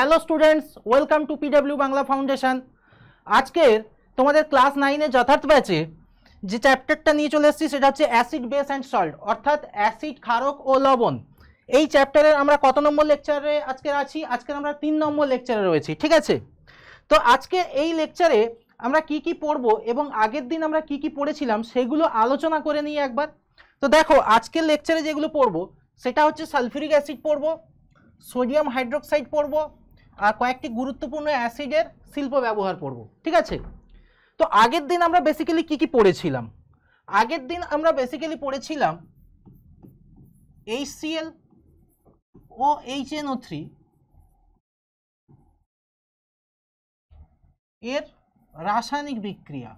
hello students welcome to PW Bangla foundation আজকের তোমাদের class নাইনে যথার্থ ব্যাচে যে চ্যাপ্টারটা নিয়ে চলে এসেছি সেটা হচ্ছে অ্যাসিড বেস অ্যান্ড সল্ট অর্থাৎ অ্যাসিড ক্ষারক ও লবণ এই চ্যাপ্টারের আমরা কত নম্বর লেকচারে আজকের আছি আজকের আমরা তিন নম্বর লেকচারে রয়েছি ঠিক আছে তো আজকে এই লেকচারে আমরা কি কি পড়ব এবং আগের দিন আমরা কি কি পড়েছিলাম সেগুলো আলোচনা করে নিই একবার তো দেখো আজকের লেকচারে যেগুলো পড়ব সেটা হচ্ছে সালফিউরিক অ্যাসিড পড়ব সোডিয়াম হাইড্রোক্সাইড পড়ব আর কয়েকটি গুরুত্বপূর্ণ অ্যাসিডের শিল্প ব্যবহার করব ঠিক আছে তো আগের দিন আমরা বেসিক্যালি কি কি পড়েছিলাম আগের দিন আমরা বেসিক্যালি পড়েছিলাম HCl ও HNO3 এর রাসায়নিক বিক্রিয়া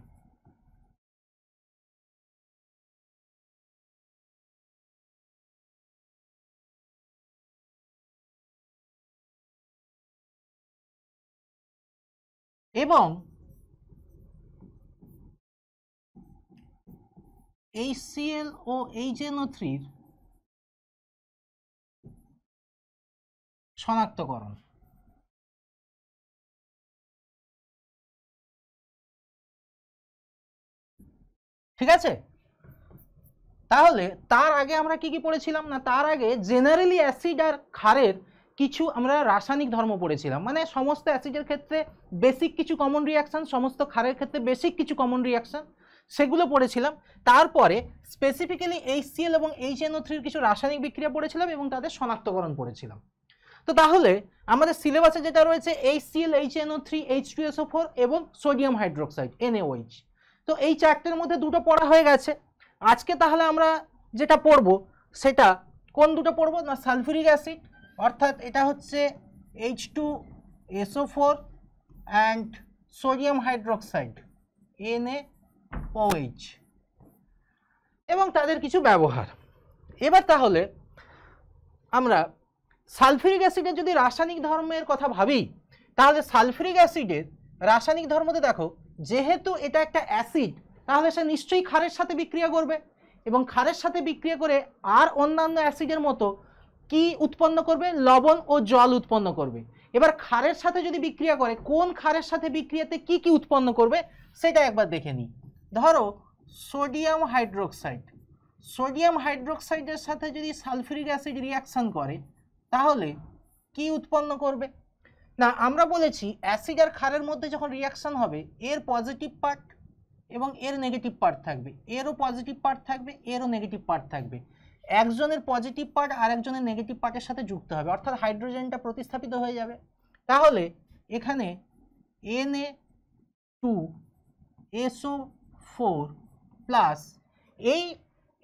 এবং এইচসিএল ও HNO3 থ্রির শনাক্তকরণ ঠিক আছে তাহলে তার আগে আমরা কি কি পড়েছিলাম না তার আগে জেনারেলি অ্যাসিড আর ক্ষারের কিছু আমরা রাসায়নিক ধর্ম পড়েছিলাম মানে সমস্ত অ্যাসিডের ক্ষেত্রে বেসিক কিছু কমন রিয়াকশান সমস্ত ক্ষারের ক্ষেত্রে বেসিক কিছু কমন রিয়াকশান সেগুলো পড়েছিলাম তারপরে স্পেসিফিক্যালি এইচসিএল এবং এইচএনও থ্রির কিছু রাসায়নিক বিক্রিয়া পড়েছিলাম এবং তাদের শনাক্তকরণ পড়েছিলাম তো তাহলে আমাদের সিলেবাসে যেটা রয়েছে HCL HNO three H two S O four এবং সোডিয়াম হাইড্রোক্সাইড এনএওএইচ তো এই চারটের মধ্যে দুটো পড়া হয়ে গেছে আজকে তাহলে আমরা যেটা পড়ব সেটা কোন দুটো পড়ব না সালফিউরিক অ্যাসিড অর্থাৎ এটা হচ্ছে H two S O four and sodium hydroxide NA OH এবং তাদের কিছু ব্যবহার এবার তাহলে আমরা সালফিউরিক অ্যাসিডের যদি রাসায়নিক ধর্মের কথা ভাবি তাহলে সালফিউরিক অ্যাসিডের রাসায়নিক ধর্মতে দেখো যেহেতু এটা একটা অ্যাসিড তাহলে সে নিশ্চয়ই ক্ষারের সাথে বিক্রিয়া করবে এবং ক্ষারের সাথে বিক্রিয়া করে আর অন্যান্য অ্যাসিডের মতো কি উৎপন্ন করবে লবণ ও জল উৎপন্ন করবে এবার খারের সাথে যদি বিক্রিয়া করে কোন খারের সাথে বিক্রিয়াতে কি কি উৎপন্ন করবে সেটা একবার দেখে নিই ধরো সোডিয়াম হাইড্রোক্সাইড সোডিয়াম হাইড্রোক্সাইডের সাথে যদি সালফিউরিক অ্যাসিড রিয়াকশন করে তাহলে কি উৎপন্ন করবে না আমরা বলেছি অ্যাসিড আর ক্ষারের মধ্যে যখন রিয়াকশন হবে এর পজিটিভ পার্ট এবং এর নেগেটিভ পার্ট থাকবে এরও পজিটিভ পার্ট থাকবে এরও নেগেটিভ পার্ট থাকবে একজনের পজিটিভ পার্ট আর একজনের নেগেটিভ পার্টের সাথে যুক্ত হবে অর্থাৎ হাইড্রোজেনটা প্রতিস্থাপিত হয়ে যাবে তাহলে এখানে N A two S O four plus এই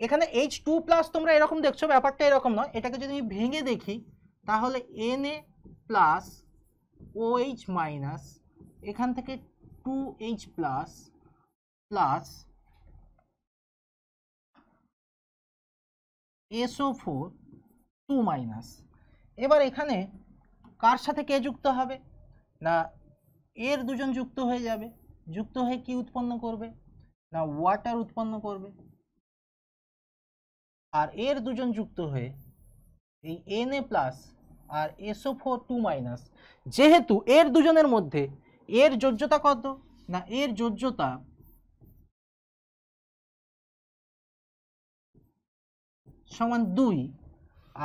এখানে এইচ টু প্লাস তোমরা এরকম দেখছো ব্যাপারটা এরকম নয় এটাকে যদি আমি ভেঙে দেখি তাহলে N A plus O H minus এখান থেকে two H plus plus S O four two minus এবার এখানে কার সাথে কে যুক্ত হবে না এর দুজন যুক্ত হয়ে যাবে যুক্ত হয়ে কি উৎপন্ন করবে না ওয়াটার উৎপন্ন করবে আর এর দুজন যুক্ত হয়ে এই এন এ প্লাস আর এসও ফোর টু মাইনাস যেহেতু এর দুজনের মধ্যে এর যোজ্যতা কত না এর যোজ্যতা সমান দুই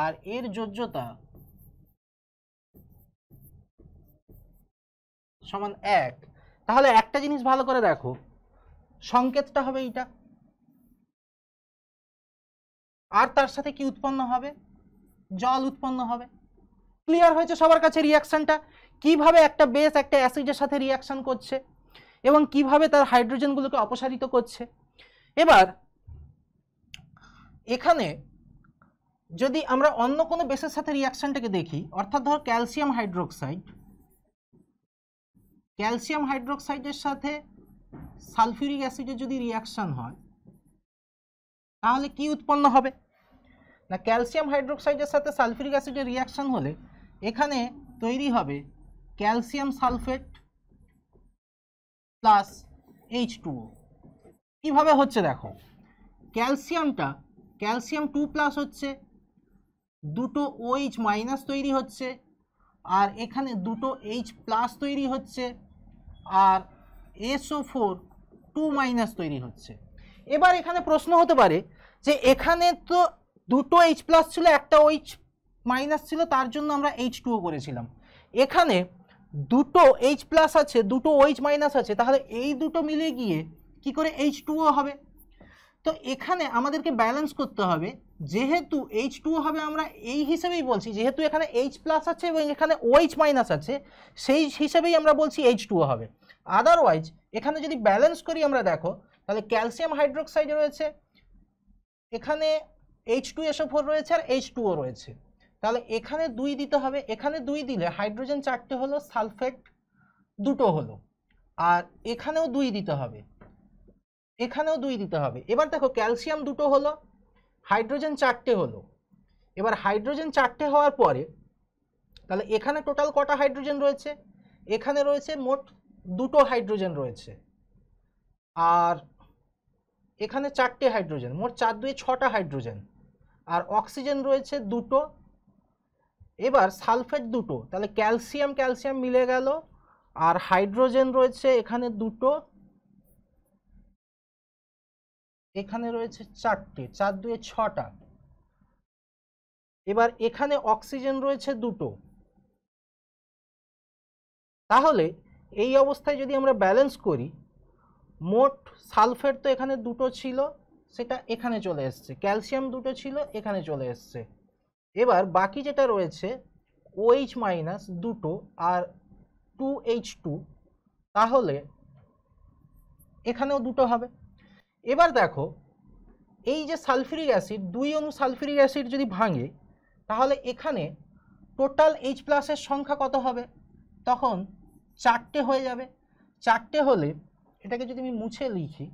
আর এর যোজ্যতা সমান এক তাহলে একটা জিনিস ভালো করে দেখো সংকেতটা হবে এইটা আর তার সাথে কি উৎপন্ন হবে জল উৎপন্ন হবে ক্লিয়ার হয়েছে সবার কাছে রিয়াকশানটা কিভাবে একটা বেস একটা অ্যাসিডের সাথে রিয়াকশান করছে এবং কিভাবে তার হাইড্রোজেনগুলোকে অপসারিত করছে এবার এখানে যদি আমরা অন্য কোনো বেসের সাথে রিয়াকশানটাকে দেখি অর্থাৎ ধর ক্যালসিয়াম হাইড্রোক্সাইড ক্যালসিয়াম হাইড্রোক্সাইডের সাথে সালফিউরিক অ্যাসিডের যদি রিয়াকশান হয় তাহলে কি উৎপন্ন হবে না ক্যালসিয়াম হাইড্রোক্সাইডের সাথে সালফিউরিক অ্যাসিডের রিয়াকশান হলে এখানে তৈরি হবে calcium sulphate plus H two O কীভাবে হচ্ছে দেখো ক্যালসিয়ামটা ক্যালসিয়াম টু প্লাস হচ্ছে দুটো ওইচ মাইনাস তৈরি হচ্ছে আর এখানে দুটো এইচ প্লাস তৈরি হচ্ছে আর এসও ফোর টু মাইনাস তৈরি হচ্ছে এবার এখানে প্রশ্ন হতে পারে যে এখানে তো দুটো এইচ প্লাস ছিল একটা ওইচ মাইনাস ছিল তার জন্য আমরা এইচ টুও করেছিলাম এখানে দুটো এইচ প্লাস আছে দুটো ওইচ মাইনাস আছে তাহলে এই দুটো মিলে গিয়ে কি করে এইচ টুও হবে তো এখানে আমাদেরকে ব্যালেন্স করতে হবে যেহেতু এইচ টু হবে আমরা এই হিসেবেই বলছি যেহেতু এখানে এইচ প্লাস আছে এবং এখানে ওএইচ মাইনাস আছে সেই হিসেবেই আমরা বলছি এইচ টু হবে আদারওয়াইজ এখানে যদি ব্যালেন্স করি আমরা দেখো তাহলে ক্যালসিয়াম হাইড্রোক্সাইড রয়েছে এখানে এইচ টু এসো ফোর রয়েছে আর এইচ টুও রয়েছে তাহলে এখানে দুই দিতে হবে এখানে দুই দিলে হাইড্রোজেন চারটে হলো সালফেট দুটো হলো আর এখানেও দুই দিতে হবে এখানেও দুই দিতে হবে এবার দেখো ক্যালসিয়াম দুটো হলো হাইড্রোজেন চারটে হলো এবার হাইড্রোজেন চারটে হওয়ার পরে তাহলে এখানে টোটাল কটা হাইড্রোজেন রয়েছে এখানে রয়েছে মোট দুটো হাইড্রোজেন রয়েছে আর এখানে চারটে হাইড্রোজেন মোট চার দুই ছটা হাইড্রোজেন আর অক্সিজেন রয়েছে দুটো এবার সালফেট দুটো তাহলে ক্যালসিয়াম ক্যালসিয়াম মিলে গেল আর হাইড্রোজেন রয়েছে এখানে দুটো এখানে রয়েছে চারটে চার দুয়ে ছটা এবার এখানে অক্সিজেন রয়েছে দুটো তাহলে এই অবস্থায় যদি আমরা ব্যালেন্স করি মোট সালফেট তো এখানে দুটো ছিল সেটা এখানে চলে এসছে ক্যালসিয়াম দুটো ছিল এখানে চলে এসছে এবার বাকি যেটা রয়েছে ওইচ মাইনাস দুটো আর টু এইচ টু তাহলে এখানেও দুটো হবে এবার দেখো এই যে সালফিরিক অ্যাসিড দুই অণু সালফিরিক অ্যাসিড যদি ভাঙে তাহলে এখানে টোটাল এইচ প্লাসের সংখ্যা কত হবে তখন চারটে হয়ে যাবে চারটে হলে এটাকে যদি আমি মুছে লিখি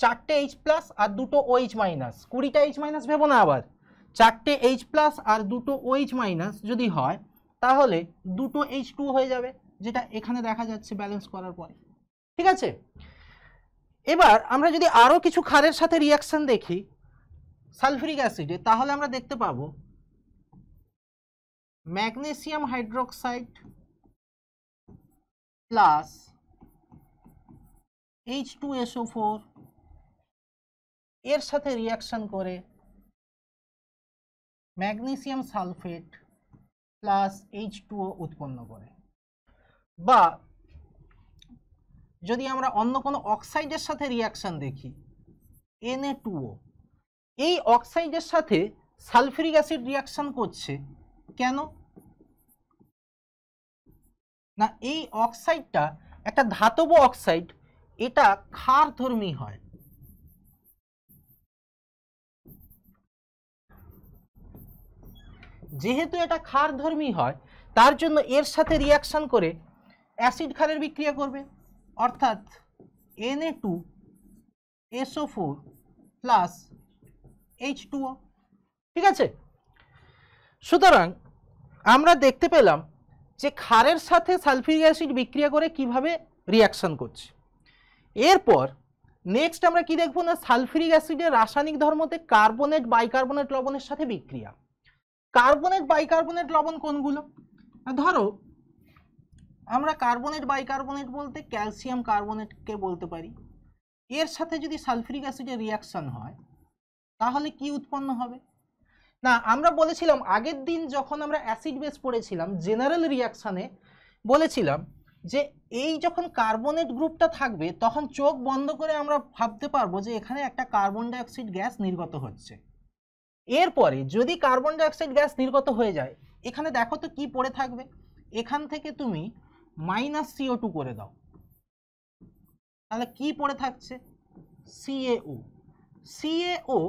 চারটে এইচ প্লাস আর দুটো ওইচ মাইনাস কুড়িটা এইচ মাইনাস ভেবো না আবার চারটে এইচ প্লাস আর দুটো ওইচ মাইনাস যদি হয় তাহলে দুটো এইচ টু হয়ে যাবে যেটা এখানে দেখা যাচ্ছে ব্যালেন্স করার পরে ঠিক আছে এবার আমরা যদি আরও কিছু ক্ষারের সাথে রিয়াকশান দেখি সালফিউরিক অ্যাসিডে তাহলে আমরা দেখতে পাবো magnesium hydroxide plus H two S O four এর সাথে রিয়াকশন করে magnesium sulphate plus H two O উৎপন্ন করে বা যদি আমরা অন্য কোনো অক্সাইডের সাথে রিয়াকশান দেখি এনএ ও এই অক্সাইডের সাথে সালফিউরিক অ্যাসিড রিয়াকশান করছে কেন না এই অক্সাইডটা একটা ধাতব অক্সাইড এটা ক্ষারধর্মী হয় যেহেতু এটা ক্ষারধর্মী হয় তার জন্য এর সাথে রিয়াকশান করে অ্যাসিড ক্ষারের বিক্রিয়া করবে অর্থাৎ NA two S O four plus H two ঠিক আছে সুতরাং আমরা দেখতে পেলাম যে খারের সাথে সালফিউরিক অ্যাসিড বিক্রিয়া করে কিভাবে রিয়াকশন করছে এরপর নেক্সট আমরা কি দেখব না সালফিউরিক অ্যাসিডের রাসায়নিক ধর্মতে কার্বনেট বাইকার্বনেট লবণের সাথে বিক্রিয়া কার্বোনেট বাইকার্বনেট লবণ কোনগুলো ধরো আমরা কার্বনেট বাইকার্বনেট বলতে ক্যালসিয়াম কার্বনেটকে বলতে পারি এর সাথে যদি সালফিউরিক অ্যাসিডের রিয়াকশান হয় তাহলে কি উৎপন্ন হবে না আমরা বলেছিলাম আগের দিন যখন আমরা অ্যাসিড বেস পড়েছিলাম জেনারেল রিয়াকশানে বলেছিলাম যে এই যখন কার্বনেট গ্রুপটা থাকবে তখন চোখ বন্ধ করে আমরা ভাবতে পারবো যে এখানে একটা কার্বন ডাইঅক্সাইড গ্যাস নির্গত হচ্ছে এরপরে যদি কার্বন ডাইঅক্সাইড গ্যাস নির্গত হয়ে যায় এখানে দেখো তো কি পড়ে থাকবে এখান থেকে তুমি মাইনাস সিও টু করে দাও তাহলে কি পড়ে থাকছে সিএও সিএও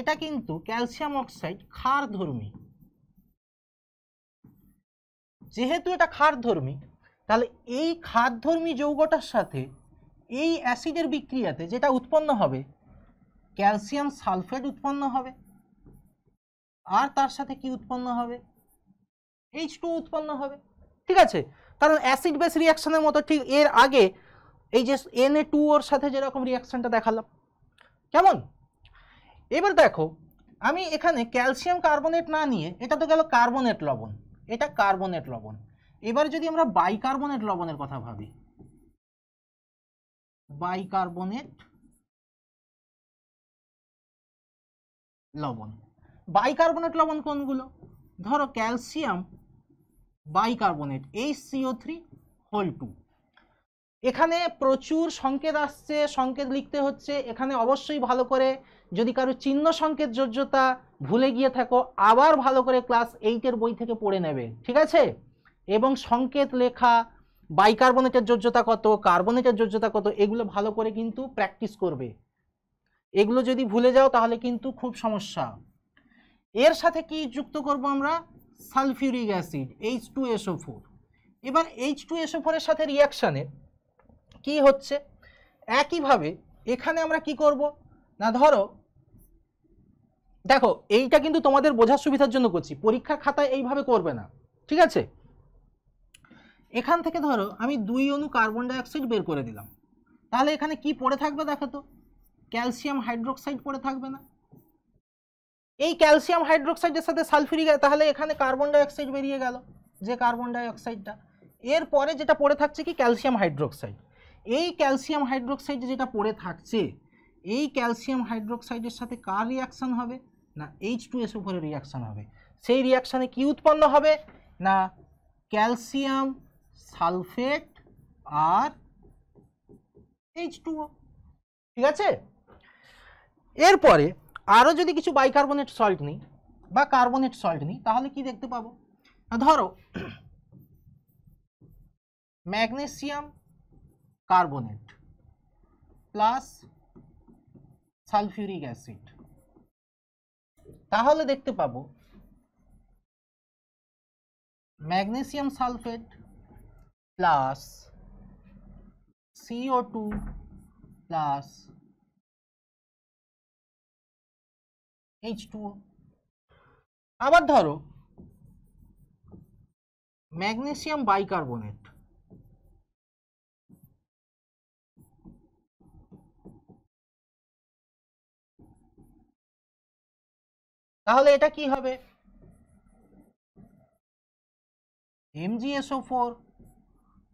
এটা কিন্তু ক্যালসিয়াম অক্সাইড ক্ষার ধর্মী যেহেতু এটা ক্ষার ধর্মী তাহলে এই ক্ষারধর্মী যৌগটার সাথে এই অ্যাসিডের বিক্রিয়াতে যেটা উৎপন্ন হবে ক্যালসিয়াম সালফেট উৎপন্ন হবে আর তার সাথে কি উৎপন্ন হবে এইচ টু উৎপন্ন হবে ঠিক আছে কারণ অ্যাসিড বেস রিয়াকশনের মতো ঠিক এর আগে এই যে এন এ টু ওর সাথে যেরকম রিয়াকশানটা দেখালাম কেমন এবার দেখো আমি এখানে ক্যালসিয়াম কার্বনেট না নিয়ে এটা তো গেল কার্বনেট লবণ এটা কার্বনেট লবণ এবার যদি আমরা বাইকার্বনেট লবণের কথা ভাবি বাইকার্বনেট লবণ বাইকার্বনেট লবণ কোনগুলো ধরো calcium bicarbonate H CO three whole two এখানে প্রচুর সংকেত আসছে সংকেত লিখতে হচ্ছে এখানে অবশ্যই ভালো করে যদি কারো চিহ্ন সংকেত যোগ্যতা ভুলে গিয়ে থাকো আবার ভালো করে ক্লাস এইটের বই থেকে পড়ে নেবে ঠিক আছে এবং সংকেত লেখা বাইকার্বনেটের যোগ্যতা কত কার্বনেটের যোগ্যতা কত এগুলো ভালো করে কিন্তু প্র্যাকটিস করবে এগুলো যদি ভুলে যাও তাহলে কিন্তু খুব সমস্যা এর সাথে কি যুক্ত করব আমরা sulphuric acid H two S O four এবার এইচ টু এসও ফোরের সাথে রিয়াকশানে কি হচ্ছে একইভাবে এখানে আমরা কি করব না ধরো দেখো এইটা কিন্তু তোমাদের বোঝার সুবিধার জন্য করছি পরীক্ষার খাতায় এইভাবে করবে না ঠিক আছে এখান থেকে ধরো আমি দুই অণু কার্বন ডাইঅক্সাইড বের করে দিলাম তাহলে এখানে কি পড়ে থাকবে দেখো তো ক্যালসিয়াম হাইড্রোক্সাইড পড়ে থাকবে না এই ক্যালসিয়াম হাইড্রোক্সাইডের সাথে সালফিউরিক তাহলে এখানে কার্বন ডাইঅক্সাইড বেরিয়ে গেল যে কার্বন ডাইঅক্সাইডটা এর পরে যেটা পড়ে থাকছে কি ক্যালসিয়াম হাইড্রোক্সাইড এই ক্যালসিয়াম হাইড্রোক্সাইড যেটা পড়ে থাকছে এই ক্যালসিয়াম হাইড্রোক্সাইডের সাথে কার রিয়াকশান হবে না এইচ টু এস উপরে রিয়াকশান হবে সেই রিয়াকশানে কি উৎপন্ন হবে না ক্যালসিয়াম সালফেট আর এইচ টু ঠিক আছে এরপরে আরও যদি কিছু বাইকার্বনেট সল্ট নিই বা কার্বনেট সল্ট নিই তাহলে কি দেখতে পাবো ধরো magnesium carbonate plus sulphuric acid তাহলে দেখতে পাবো magnesium sulphate plus CO two plus H two আবার ধরো ম্যাগনেসিয়াম বাইকার্বনেট তাহলে এটা কি হবে MGSO four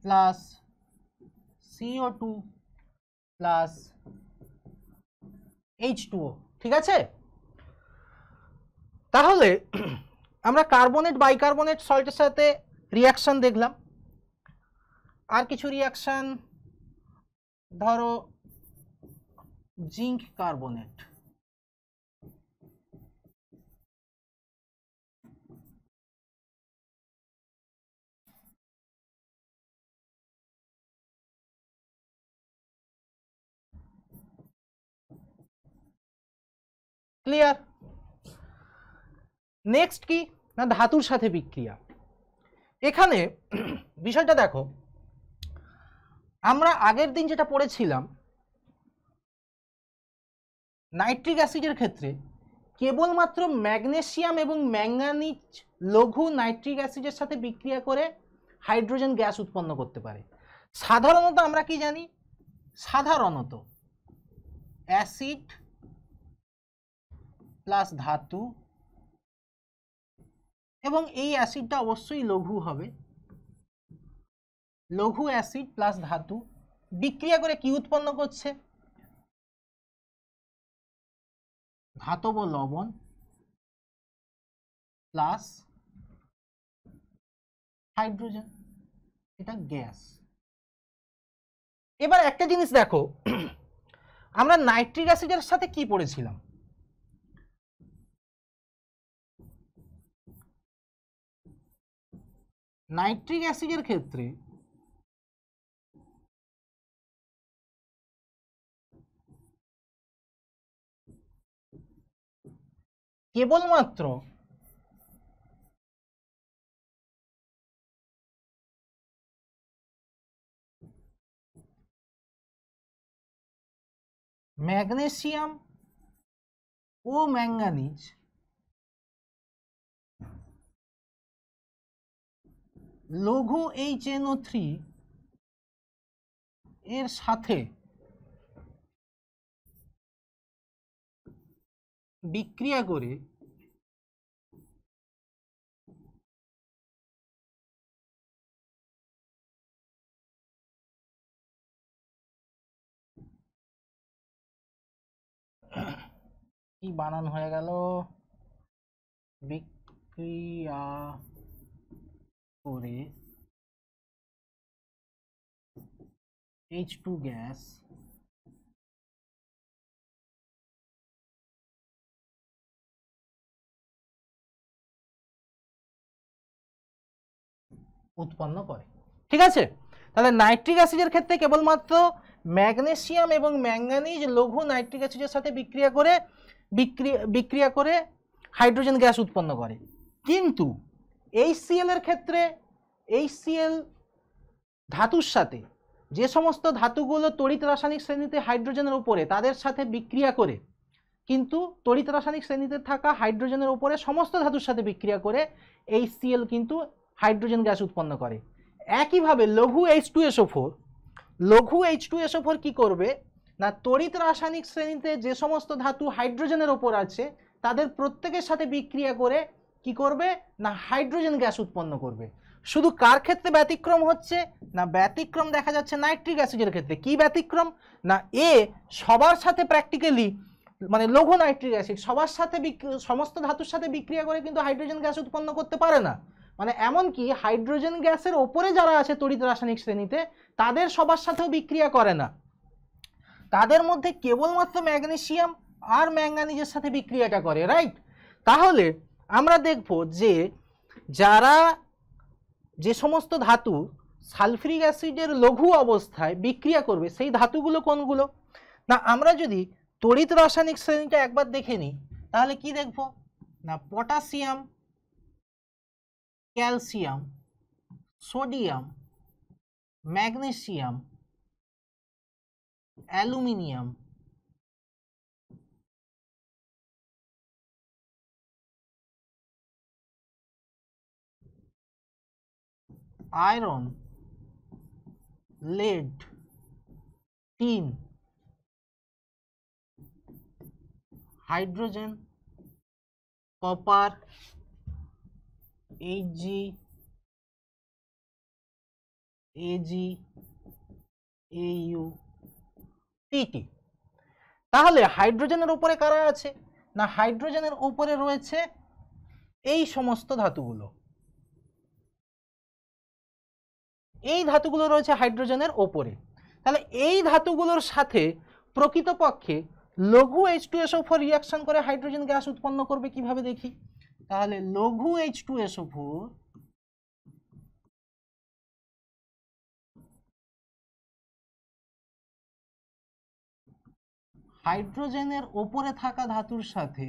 plus CO two plus H two O ঠিক আছে তাহলে আমরা কার্বনেট বাইকার্বনেট সল্টের সাথে রিয়াকশান দেখলাম আর কিছু রিয়াকশান ধরো জিঙ্ক কার্বনেট ক্লিয়ার নেক্সট কি না ধাতুর সাথে বিক্রিয়া এখানে বিষয়টা দেখো আমরা আগের দিন যেটা পড়েছিলাম নাইট্রিক অ্যাসিডের ক্ষেত্রে কেবলমাত্র ম্যাগনেসিয়াম এবং ম্যাঙ্গানিজ লঘু নাইট্রিক অ্যাসিডের সাথে বিক্রিয়া করে হাইড্রোজেন গ্যাস উৎপন্ন করতে পারে সাধারণত আমরা কি জানি সাধারণত অ্যাসিড প্লাস ধাতু এবং এই অ্যাসিডটা অবশ্যই লঘু হবে লঘু অ্যাসিড প্লাস ধাতু বিক্রিয়া করে কি উৎপন্ন করছে ধাতব লবণ প্লাস হাইড্রোজেন এটা গ্যাস এবার একটা জিনিস দেখো আমরা নাইট্রিক অ্যাসিডের সাথে কি পড়েছিলাম নাইট্রিক অ্যাসিডের ক্ষেত্রে কেবলমাত্র ম্যাগনেসিয়াম ও ম্যাঙ্গানিজ লঘু এইচ এনও থ্রি এর সাথে বিক্রিয়া করে কি বানান হয়ে গেল বিক্রিয়া করে এইচ টু গ্যাস উৎপন্ন করে ঠিক আছে তাহলে নাইট্রিক অ্যাসিডের ক্ষেত্রে কেবলমাত্র ম্যাগনেসিয়াম এবং ম্যাঙ্গানিজ লঘু নাইট্রিক অ্যাসিডের সাথে বিক্রিয়া করে বিক্রিয়া বিক্রিয়া করে হাইড্রোজেন গ্যাস উৎপন্ন করে কিন্তু এইচসিএল এর ক্ষেত্রে এইচসিএল ধাতুর সাথে যে সমস্ত ধাতুগুলো তড়িৎ রাসায়নিক শ্রেণীতে হাইড্রোজেনের উপরে তাদের সাথে বিক্রিয়া করে কিন্তু তড়িৎ রাসায়নিক শ্রেণীতে থাকা হাইড্রোজেনের উপরে সমস্ত ধাতুর সাথে বিক্রিয়া করে এইচসিএল কিন্তু হাইড্রোজেন গ্যাস উৎপন্ন করে একইভাবে লঘু এইচ টু এসও ফোর লঘু এইচ টু এসও ফোর কী করবে না তড়িৎ রাসায়নিক শ্রেণীতে যে সমস্ত ধাতু হাইড্রোজেনের ওপর আছে তাদের প্রত্যেকের সাথে বিক্রিয়া করে কি করবে না হাইড্রোজেন গ্যাস উৎপন্ন করবে শুধু কার ক্ষেত্রে ব্যতিক্রম হচ্ছে না ব্যতিক্রম দেখা যাচ্ছে নাইট্রিক অ্যাসিডের ক্ষেত্রে কি ব্যতিক্রম না এ সবার সাথে প্র্যাকটিক্যালি মানে লঘু নাইট্রিক অ্যাসিড সবার সাথে সমস্ত ধাতুর সাথে বিক্রিয়া করে কিন্তু হাইড্রোজেন গ্যাস উৎপন্ন করতে পারে না মানে এমনকি হাইড্রোজেন গ্যাসের ওপরে যারা আছে তড়িৎ রাসায়নিক শ্রেণীতে তাদের সবার সাথেও বিক্রিয়া করে না তাদের মধ্যে কেবলমাত্র ম্যাগনেশিয়াম আর ম্যাঙ্গানিজের সাথে বিক্রিয়াটা করে রাইট তাহলে আমরা দেখব যে যারা যে সমস্ত ধাতু সালফ্রিক অ্যাসিডের লঘু অবস্থায় বিক্রিয়া করবে সেই ধাতুগুলো কোনগুলো না আমরা যদি তড়িৎ রাসায়নিক শ্রেণীটা একবার দেখে নিই তাহলে কি দেখব না potassium calcium sodium magnesium aluminium iron, lead, tin, hydrogen, copper, Ag, Ag, AU, TT তাহলে হাইড্রোজেনের উপরে কারা আছে না হাইড্রোজেনের উপরে রয়েছে এই সমস্ত ধাতুগুলো এই ধাতুগুলো রয়েছে হাইড্রোজেনের ওপরে তাহলে এই ধাতুগুলোর সাথে প্রকৃতপক্ষে লঘু H two S O four reaction করে হাইড্রোজেন গ্যাস উৎপন্ন করবে কিভাবে দেখি তাহলে লঘু এইচ টু এসও ফোর হাইড্রোজেনের ওপরে থাকা ধাতুর সাথে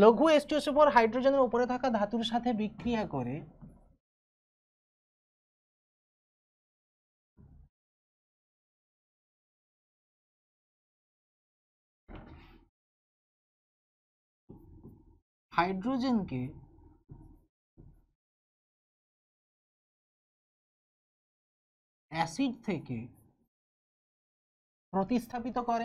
লঘু এসটিওসি হাইড্রোজেনের উপরে থাকা ধাতুর সাথে বিক্রিয়া করে হাইড্রোজেনকে অ্যাসিড থেকে প্রতিস্থাপিত করে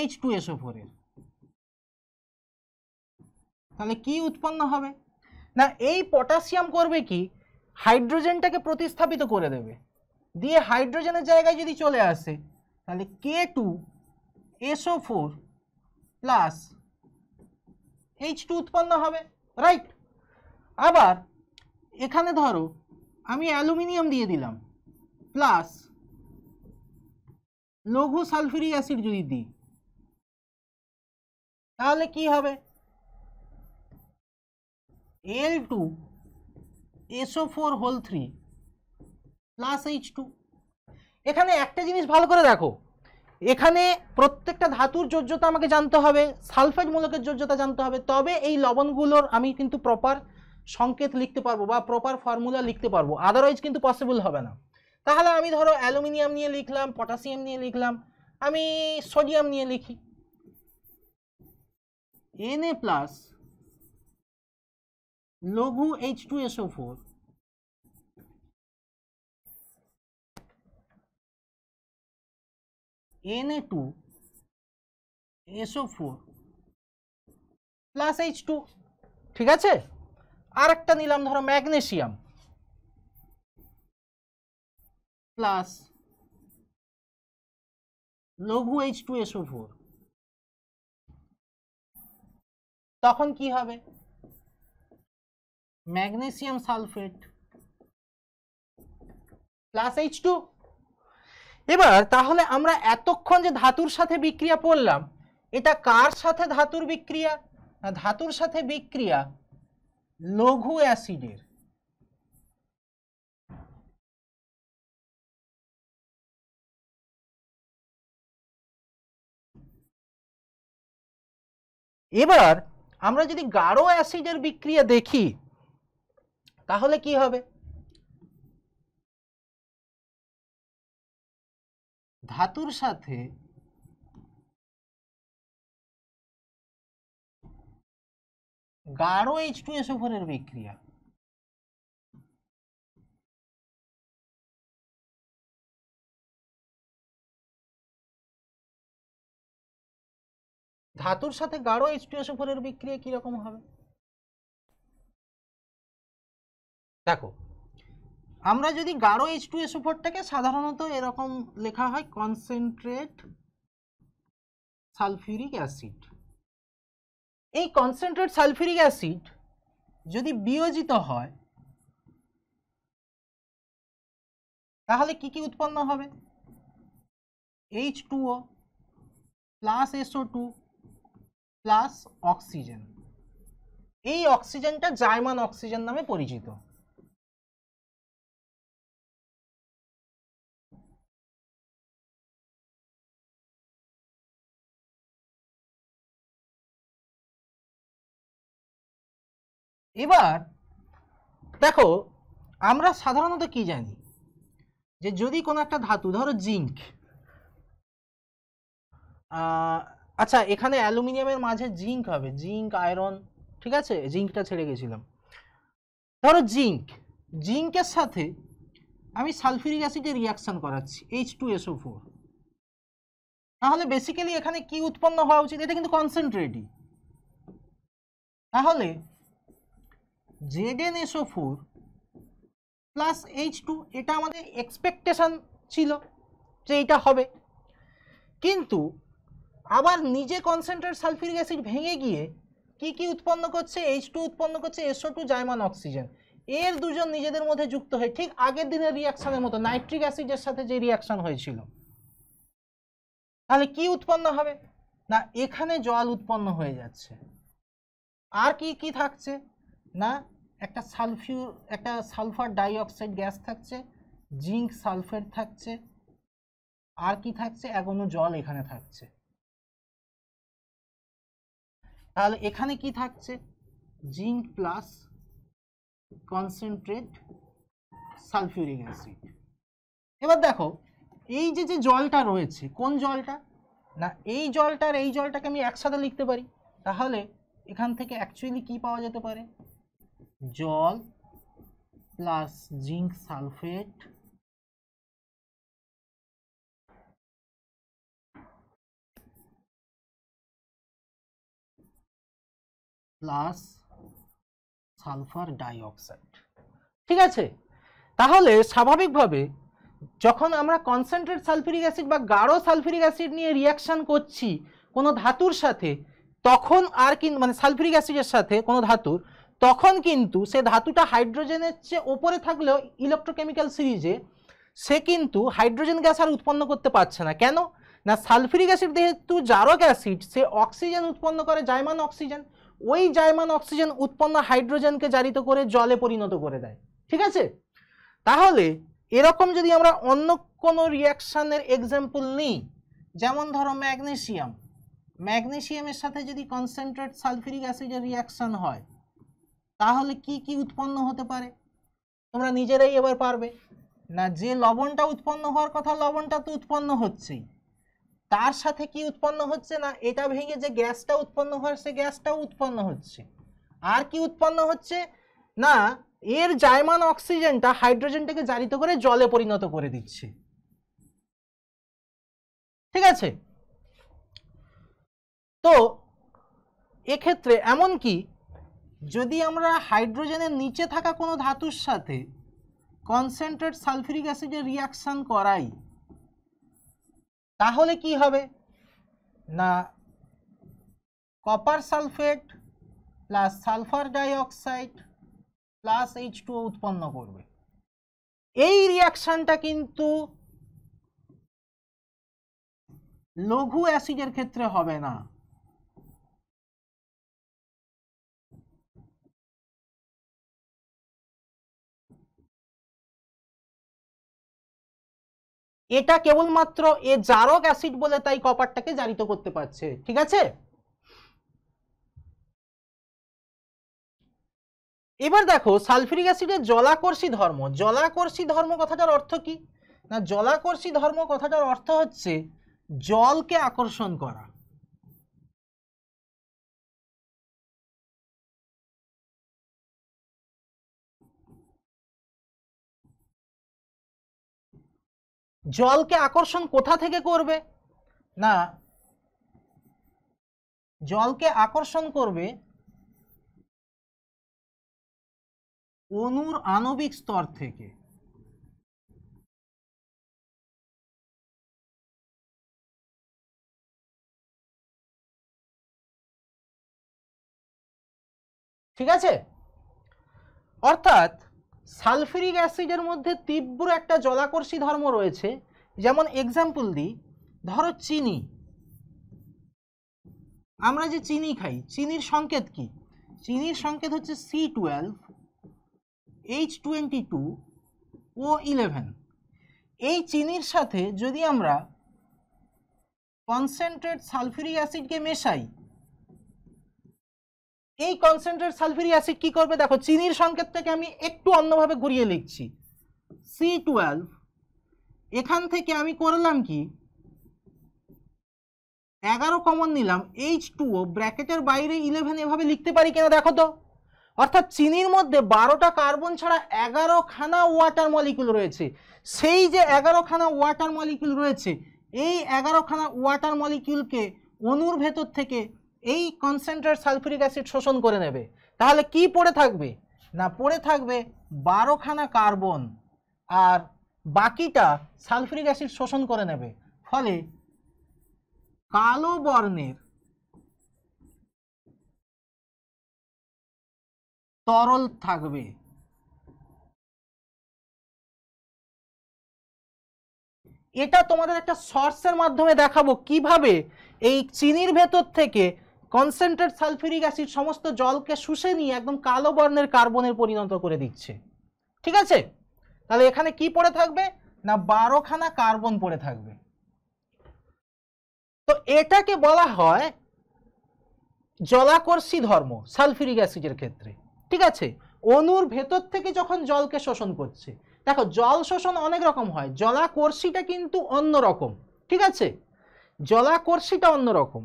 এইচ টু এসও ফোরের তাহলে কি উৎপন্ন হবে না এই পটাশিয়াম করবে কি হাইড্রোজেনটাকে প্রতিস্থাপিত করে দেবে দিয়ে হাইড্রোজেনের জায়গায় যদি চলে আসে তাহলে K two S O four plus H two উৎপন্ন হবে রাইট আবার এখানে ধরো আমি অ্যালুমিনিয়াম দিয়ে দিলাম প্লাস লঘু সালফিউরিক অ্যাসিড যদি দিই তাহলে কি হবে L two S O four whole three plus H two এখানে একটা জিনিস ভালো করে দেখো এখানে প্রত্যেকটা ধাতুর যোজ্যতা আমাকে জানতে হবে সালফেট মূলকের যোজ্যতা জানতে হবে তবে এই লবণগুলোর আমি কিন্তু প্রপার সংকেত লিখতে পারবো বা প্রপার ফর্মুলা লিখতে পারবো আদারওয়াইজ কিন্তু পসিবল হবে না তাহলে আমি ধরো অ্যালুমিনিয়াম নিয়ে লিখলাম পটাশিয়াম নিয়ে লিখলাম আমি সোডিয়াম নিয়ে লিখি Na প্লাস লঘু H two S O four NA two S O four plus H two ঠিক আছে আর একটা নিলাম ধরো ম্যাগনেশিয়াম প্লাস লঘু এইচ টু এসও ফোর তখন কি হবে magnesium sulphate plus H two এবার তাহলে আমরা এতক্ষণ যে ধাতুর সাথে বিক্রিয়া পড়লাম এটা কার সাথে ধাতুর বিক্রিয়া ধাতুর সাথে বিক্রিয়া লঘু অ্যাসিডের এবার আমরা যদি গাঢ় অ্যাসিডের বিক্রিয়া দেখি তাহলে কি হবে ধাতুর সাথে গাঢ় এইচ টু এসোফোরের বিক্রিয়া ধাতুর সাথে গাঢ় এইচ টু ফোরের বিক্রিয়া কীরকম হবে দেখো আমরা যদি গাঢ় এইচ টু ফোরটাকে সাধারণত এরকম লেখা হয় কনসেন্ট্রেট সালফিউরিক অ্যাসিড এই কনসেন্ট্রেট সালফিউরিক অ্যাসিড যদি বিয়োজিত হয় তাহলে কি কি উৎপন্ন হবে H two O plus SO two plus oxygen এই অক্সিজেনটা জার্মান অক্সিজেন নামে পরিচিত এবার দেখো আমরা সাধারণত কি জানি যে যদি কোনো একটা ধাতু ধরো জিঙ্ক আচ্ছা এখানে অ্যালুমিনিয়ামের মাঝে জিঙ্ক হবে জিঙ্ক আয়রন ঠিক আছে জিঙ্কটা ছেড়ে গেছিলাম ধরো জিঙ্ক জিঙ্কের সাথে আমি সালফিউরিক অ্যাসিডে রিয়াকশান করাচ্ছি এইচ টু এসও ফোর তাহলে বেসিক্যালি এখানে কি উৎপন্ন হওয়া উচিত এটা কিন্তু কনসেন্ট্রেটই তাহলে Z N SO four plus H two এটা আমাদের এক্সপেকটেশান ছিল যে এটা হবে কিন্তু আবার নিজে কনসেন্ট্রেট সালফিউরিক অ্যাসিড ভেঙে গিয়ে কি কি উৎপন্ন করছে এইচ টু উৎপন্ন করছে এসও টু জাইমান অক্সিজেন এর দুজন নিজেদের মধ্যে যুক্ত হয়ে ঠিক আগের দিনের রিয়াকশানের মতো নাইট্রিক অ্যাসিডের সাথে যে রিয়াকশান হয়েছিল তাহলে কি উৎপন্ন হবে না এখানে জল উৎপন্ন হয়ে যাচ্ছে আর কি কি থাকছে না একটা সালফিউ একটা সালফার ডাইঅক্সাইড গ্যাস থাকছে জিঙ্ক সালফেট থাকছে আর কি থাকছে এখনো জল এখানে থাকছে তাহলে এখানে কি থাকছে zinc plus concentrate sulphuric acid এবার দেখো এই যে যে জলটা রয়েছে কোন জলটা না এই জলটার এই জলটাকে আমি একসাথে লিখতে পারি তাহলে এখান থেকে অ্যাকচুয়ালি কি পাওয়া যেতে পারে জল plus zinc sulphate plus sulphur dioxide ঠিক আছে তাহলে স্বাভাবিকভাবে যখন আমরা কনসেন্ট্রেট সালফিউরিক অ্যাসিড বা গাঢ় সালফিউরিক অ্যাসিড নিয়ে রিয়াকশান করছি কোনো ধাতুর সাথে তখন আর কিন মানে সালফিউরিক অ্যাসিডের সাথে কোনো ধাতুর তখন কিন্তু সে ধাতুটা হাইড্রোজেনের চেয়ে ওপরে থাকলেও ইলেকট্রোকেমিক্যাল সিরিজে সে কিন্তু হাইড্রোজেন গ্যাস আর উৎপন্ন করতে পারছে না কেন না সালফিউরিক অ্যাসিড যেহেতু জারক অ্যাসিড সে অক্সিজেন উৎপন্ন করে জায়মান অক্সিজেন ওই জায়মান অক্সিজেন উৎপন্ন হাইড্রোজেনকে জারিত করে জলে পরিণত করে দেয় ঠিক আছে তাহলে এরকম যদি আমরা অন্য কোনো রিয়াকশানের এক্সাম্পল নিই যেমন ধরো ম্যাগনেশিয়াম ম্যাগনেশিয়ামের সাথে যদি কনসেন্ট্রেট সালফিরিক অ্যাসিডের রিয়াকশান হয় তাহলে কি কি উৎপন্ন হতে পারে তোমরা নিজেরাই এবার পারবে না যে লবণটা উৎপন্ন হওয়ার কথা লবণটা তো উৎপন্ন হচ্ছেই তার সাথে কি উৎপন্ন হচ্ছে না এটা ভেঙে যে গ্যাসটা উৎপন্ন হয় সে গ্যাসটাও উৎপন্ন হচ্ছে আর কি উৎপন্ন হচ্ছে না এর জায়মান অক্সিজেনটা হাইড্রোজেনটাকে জারিত করে জলে পরিণত করে দিচ্ছে ঠিক আছে তো এক্ষেত্রে এমন কি যদি আমরা হাইড্রোজেনের নিচে থাকা কোনো ধাতুর সাথে কনসেন্ট্রেট সালফিউরিক অ্যাসিডের রিয়াকশান করাই তাহলে কি হবে না copper sulphate plus sulphur dioxide plus H two উৎপন্ন করবে এই রিয়াকশানটা কিন্তু লঘু অ্যাসিডের ক্ষেত্রে হবে না এটা কেবলমাত্র এ জারক অ্যাসিড বলে তাই কপারটাকে জারিত করতে পারছে ঠিক আছে এবার দেখো সালফিউরিক অ্যাসিডের জলাকর্ষী ধর্ম জলাকর্ষী ধর্ম কথাটার অর্থ কি না জলাকর্ষী ধর্ম কথাটার অর্থ হচ্ছে জলকে আকর্ষণ করা জলকে আকর্ষণ কোথা থেকে করবে না জলকে আকর্ষণ করবে অনুর আণবিক স্তর থেকে ঠিক আছে অর্থাৎ সালফিরিক অ্যাসিডের মধ্যে তীব্র একটা জলাকর্ষী ধর্ম রয়েছে যেমন এক্সাম্পল দিই ধরো চিনি আমরা যে চিনি খাই চিনির সংকেত কি চিনির সংকেত হচ্ছে C twelve H twenty two O eleven এই চিনির সাথে যদি আমরা কনসেন্ট্রেট সালফিরিক অ্যাসিডকে মেশাই এই কনসেন্ট্রেট সালফিরি অ্যাসিড কি করবে দেখো চিনির সংকেতটাকে আমি একটু অন্যভাবে ঘুরিয়ে লিখছি সি টুয়েলভ এখান থেকে আমি করলাম কি এগারো কমন নিলাম এইচ টুও ব্র্যাকেটের বাইরে ইলেভেন এভাবে লিখতে পারি কিনা দেখো তো অর্থাৎ চিনির মধ্যে বারোটা কার্বন ছাড়া এগারো খানা ওয়াটার মলিকুল রয়েছে সেই যে এগারো খানা ওয়াটার মলিকুল রয়েছে এই এগারো খানা ওয়াটার মলিকিউলকে অনুর ভেতর থেকে এই কনসেন্ট্রেট সালফুরিক অ্যাসিড শোষণ করে নেবে তাহলে কি পড়ে থাকবে না পড়ে থাকবে বারোখানা কার্বন আর বাকিটা সালফুরিক অ্যাসিড শোষণ করে নেবে ফলে কালো বর্ণের তরল থাকবে এটা তোমাদের একটা সর্সের মাধ্যমে দেখাবো কিভাবে এই চিনির ভেতর থেকে কনসেন্ট্রেট সালফিউরিক অ্যাসিড সমস্ত জলকে শুষে নিয়ে একদম কালো বর্ণের কার্বনের পরিণত করে দিচ্ছে ঠিক আছে তাহলে এখানে কি পড়ে থাকবে না বারোখানা কার্বন পড়ে থাকবে তো এটাকে বলা হয় জলাকর্ষী ধর্ম সালফিউরিক অ্যাসিডের ক্ষেত্রে ঠিক আছে অনুর ভেতর থেকে যখন জলকে শোষণ করছে দেখো জল শোষণ অনেক রকম হয় জলাকর্ষীটা কিন্তু অন্য রকম ঠিক আছে জলাকর্ষীটা অন্য রকম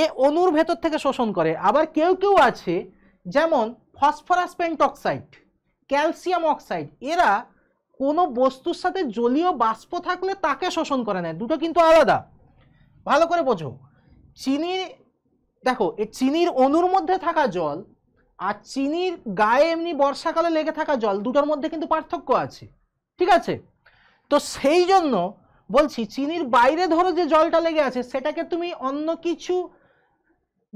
এ অনুর ভেতর থেকে শোষণ করে আবার কেউ কেউ আছে যেমন ফসফরাস পেন্টক্সাইড ক্যালসিয়াম অক্সাইড এরা কোনো বস্তুর সাথে জলীয় বাষ্প থাকলে তাকে শোষণ করে নেয় দুটো কিন্তু আলাদা ভালো করে বোঝো চিনি দেখো এ চিনির অনুর মধ্যে থাকা জল আর চিনির গায়ে এমনি বর্ষাকালে লেগে থাকা জল দুটোর মধ্যে কিন্তু পার্থক্য আছে ঠিক আছে তো সেই জন্য বলছি চিনির বাইরে ধরো যে জলটা লেগে আছে সেটাকে তুমি অন্য কিছু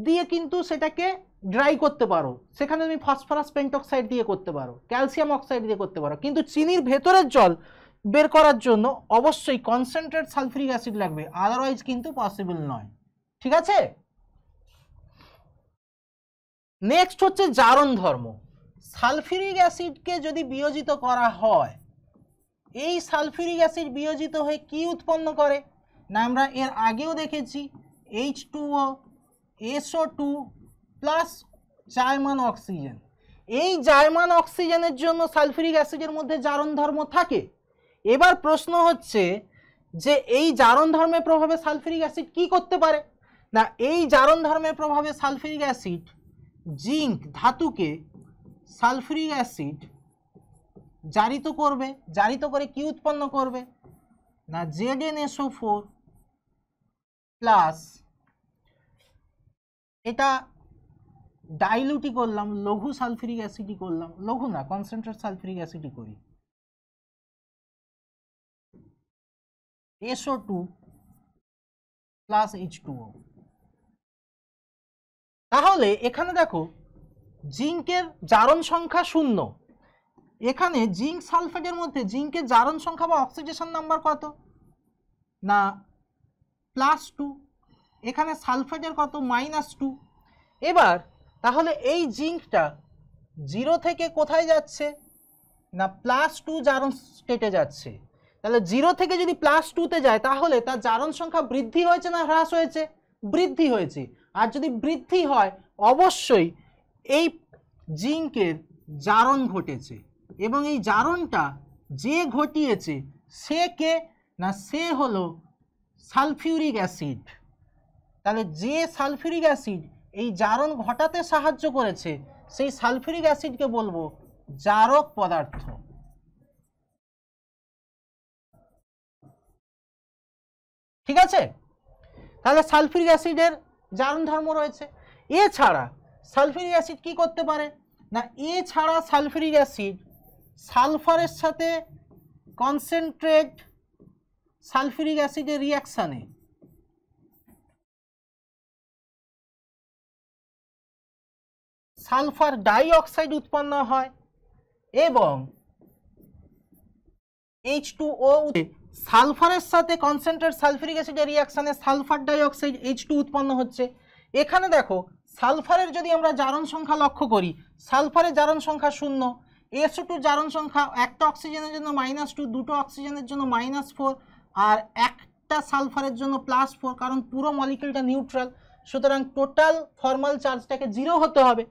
দিয়ে কিন্তু সেটাকে ড্রাই করতে পারো সেখানে তুমি ফসফরাস পেন্ট অক্সাইড দিয়ে করতে পারো ক্যালসিয়াম অক্সাইড দিয়ে করতে পারো কিন্তু চিনির ভেতরের জল বের করার জন্য অবশ্যই কনসেন্ট্রেট সালফ্রিক অ্যাসিড লাগবে আদারওয়াইজ কিন্তু পসিবল নয় ঠিক আছে নেক্সট হচ্ছে জারণ ধর্ম সালফিরিক অ্যাসিডকে যদি বিয়োজিত করা হয় এই সালফিরিক অ্যাসিড বিয়োজিত হয়ে কি উৎপন্ন করে না আমরা এর আগেও দেখেছি এইচ টু এসও প্লাস জার্মান অক্সিজেন এই জার্মান অক্সিজেনের জন্য সালফিউরিক অ্যাসিডের মধ্যে জারণ ধর্ম থাকে এবার প্রশ্ন হচ্ছে যে এই জারণ ধর্মের প্রভাবে সালফিউরিক অ্যাসিড কি করতে পারে না এই জারণ ধর্মের প্রভাবে সালফিউরিক অ্যাসিড জিঙ্ক ধাতুকে সালফিউরিক অ্যাসিড জারিত করবে জারিত করে কি উৎপন্ন করবে না Z N SO four plus এটা ডাইলুটি করলাম লঘু সালফিরিক অ্যাসিডই করলাম লঘু না কনসেন্ট্রেট সালফিরিক অ্যাসিডই করি SO two plus H O তাহলে এখানে দেখো জিঙ্কের জারণ সংখ্যা শূন্য এখানে জিঙ্ক সালফেটের মধ্যে জিঙ্কের জারণ সংখ্যা বা অক্সিজেশন নাম্বার কত না প্লাস টু এখানে সালফেটের কত মাইনাস টু এবার তাহলে এই জিঙ্কটা জিরো থেকে কোথায় যাচ্ছে না প্লাস টু জারণ স্টেটে যাচ্ছে তাহলে জিরো থেকে যদি প্লাস টুতে যায় তাহলে তার জারণ সংখ্যা বৃদ্ধি হয়েছে না হ্রাস হয়েছে বৃদ্ধি হয়েছে আর যদি বৃদ্ধি হয় অবশ্যই এই জিঙ্কের জারণ ঘটেছে এবং এই জারণটা যে ঘটিয়েছে সে কে না সে হলো সালফিউরিক অ্যাসিড তাহলে যে সালফিউরিক অ্যাসিড এই জারণ ঘটাতে সাহায্য করেছে সেই সালফিউরিক অ্যাসিডকে বলবো জারক পদার্থ ঠিক আছে তাহলে সালফিউরিক অ্যাসিডের জারণ ধর্ম রয়েছে এছাড়া সালফিউরিক অ্যাসিড কি করতে পারে না এছাড়া সালফিউরিক অ্যাসিড সালফারের সাথে কনসেন্ট্রেট সালফিউরিক অ্যাসিডের রিয়াকশানে সালফার ডাই অক্সাইড উৎপন্ন হয় এবং এইচ টু ও সালফারের সাথে কনসেন্ট্রেট সালফারিক অ্যাসিডের রিয়াকশানে sulphur dioxide H two উৎপন্ন হচ্ছে এখানে দেখো সালফারের যদি আমরা জারণ সংখ্যা লক্ষ্য করি সালফারের জারণ সংখ্যা শূন্য এসও টু জারণ সংখ্যা একটা অক্সিজেনের জন্য মাইনাস টু দুটো অক্সিজেনের জন্য মাইনাস ফোর আর একটা সালফারের জন্য প্লাস ফোর কারণ পুরো মলিকিউলটা নিউট্রাল সুতরাং টোটাল ফর্মাল চার্জটাকে জিরো হতে হবে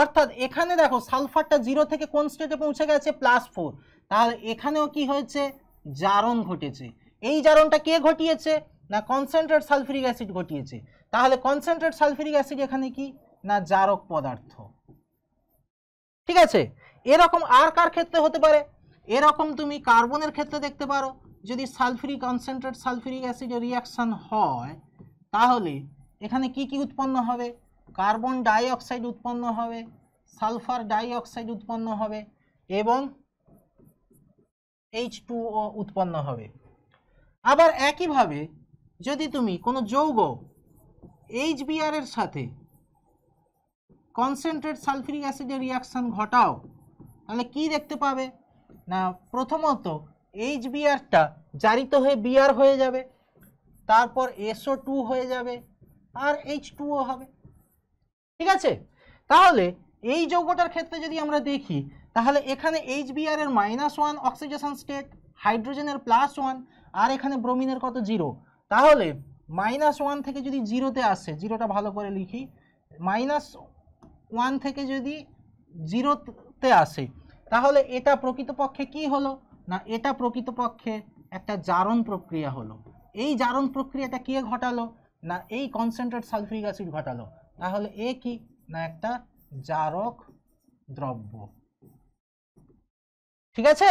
অর্থাৎ এখানে দেখো সালফারটা জিরো থেকে কোন স্টেটে পৌঁছে গেছে প্লাস ফোর তাহলে এখানেও কি হয়েছে জারণ ঘটেছে এই জারণটা কে ঘটিয়েছে না কনসেন্ট্রেট সালফিরিক অ্যাসিড ঘটিয়েছে তাহলে কনসেন্ট্রেট সালফিরিক অ্যাসিড এখানে কি না জারক পদার্থ ঠিক আছে এরকম আর কার ক্ষেত্রে হতে পারে এরকম তুমি কার্বনের ক্ষেত্রে দেখতে পারো যদি সালফিরিক কনসেন্ট্রেট সালফিরিক অ্যাসিডের রিয়াকশান হয় তাহলে এখানে কি কি উৎপন্ন হবে কার্বন ডাইঅক্সাইড উৎপন্ন হবে সালফার ডাইঅক্সাইড উৎপন্ন হবে এবং এইচ উৎপন্ন হবে আবার একইভাবে যদি তুমি কোনো যৌগ এইচ এর সাথে কনসেন্ট্রেট সালফিরিক অ্যাসিডের রিয়াকশান ঘটাও তাহলে কি দেখতে পাবে না প্রথমত এইচ বিআরটা জারিত হয়ে বিআর হয়ে যাবে তারপর এসও টু হয়ে যাবে আর এইচ টুও হবে ঠিক আছে তাহলে এই যৌগটার ক্ষেত্রে যদি আমরা দেখি তাহলে এখানে এইচ এর মাইনাস ওয়ান অক্সিজেশন স্টেট হাইড্রোজেনের প্লাস ওয়ান আর এখানে ব্রোমিনের কত জিরো তাহলে মাইনাস ওয়ান থেকে যদি জিরোতে আসে জিরোটা ভালো করে লিখি মাইনাস ওয়ান থেকে যদি জিরোতে আসে তাহলে এটা প্রকৃতপক্ষে কি হলো না এটা প্রকৃতপক্ষে একটা জারণ প্রক্রিয়া হলো এই জারণ প্রক্রিয়াটা কে ঘটালো না এই কনসেন্ট্রেট সালফ্রিক অ্যাসিড ঘটালো তাহলে এ কি না একটা জারক দ্রব্য ঠিক আছে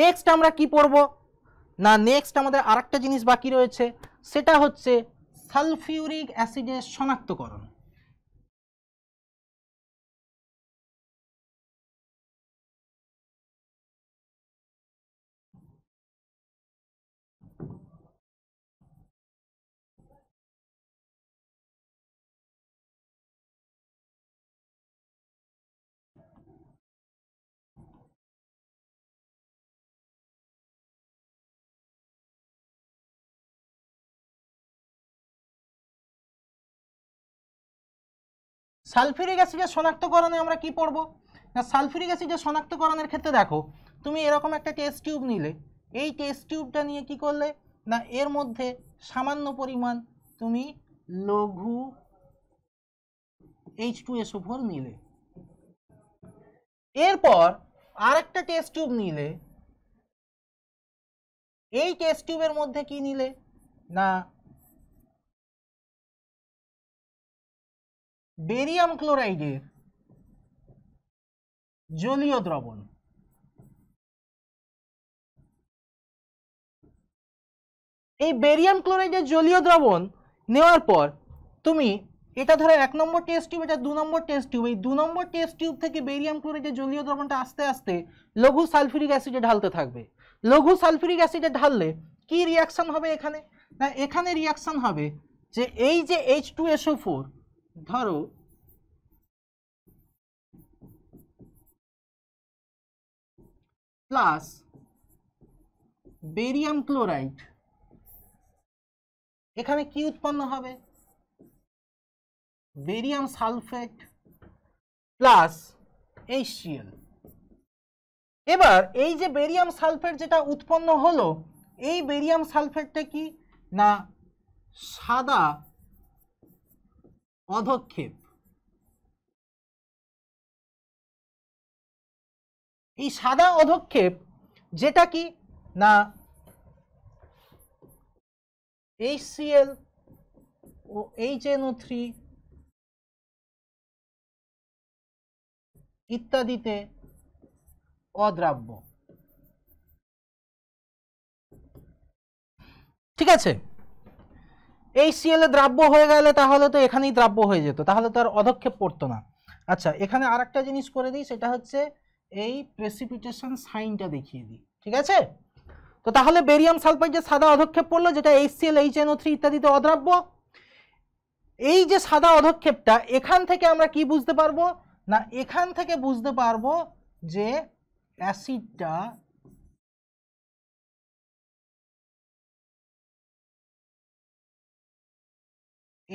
নেক্সট আমরা কি পড়ব না নেক্সট আমাদের আরেকটা জিনিস বাকি রয়েছে সেটা হচ্ছে সালফিউরিক অ্যাসিডের শনাক্তকরণ সালফিরিক অ্যাসিডের শনাক্তকরণে আমরা কি পড়ব না সালফিরিক অ্যাসিডের শনাক্তকরণের ক্ষেত্রে দেখো তুমি এরকম একটা টেস্ট টিউব নিলে এই টেস্ট টিউবটা নিয়ে কি করলে না এর মধ্যে সামান্য পরিমাণ তুমি লঘু এইচ টু এস ফোর নিলে এরপর আর একটা টেস্ট টিউব নিলে এই টেস্ট টিউবের মধ্যে কি নিলে না বেরিয়াম ক্লোরাইডের জলীয় দ্রবণ এই বেরিয়াম ক্লোরাইডের জলীয় দ্রবণ নেওয়ার পর তুমি এটা ধরো এক নম্বর টেস্ট টিউব এটা দু নম্বর টেস্ট টিউব এই দু নম্বর টেস্ট টিউব থেকে বেরিয়াম ক্লোরাইডের জলীয় দ্রবণটা আস্তে আস্তে লঘু সালফিউরিক অ্যাসিডে ঢালতে থাকবে লঘু সালফিউরিক অ্যাসিডে ঢাললে কি রিয়াকশন হবে এখানে না এখানে রিয়াকশন হবে যে এই যে এইচ টু এসও ফোর ধরো প্লাস বেরিয়াম ক্লোরাইড এখানে কি উৎপন্ন হবে বেরিয়াম সালফেট প্লাস এইচসিএল এবার এই যে বেরিয়াম সালফেট যেটা উৎপন্ন হলো এই বেরিয়াম সালফেটটা কি না সাদা পদক্ষেপ এই সাদা অধক্ষেপ যেটা কি না HCl ও HNO3 ইত্যাদিতে অদ্রাব্য ঠিক আছে এই সিএল এ দ্রাব্য হয়ে গেলে তাহলে তো এখানেই দ্রাব্য হয়ে যেত তাহলে তো আর অধক্ষেপ পড়তো না আচ্ছা এখানে আর একটা জিনিস করে দিই সেটা হচ্ছে এই প্রেসিপিটেশন সাইনটা দেখিয়ে দিই ঠিক আছে তো তাহলে বেরিয়াম সালফাইড যে সাদা অধক্ষেপ পড়লো যেটা এইচসিএল এইচ ও থ্রি ইত্যাদিতে অদ্রাব্য এই যে সাদা অধক্ষেপটা এখান থেকে আমরা কি বুঝতে পারবো না এখান থেকে বুঝতে পারবো যে অ্যাসিডটা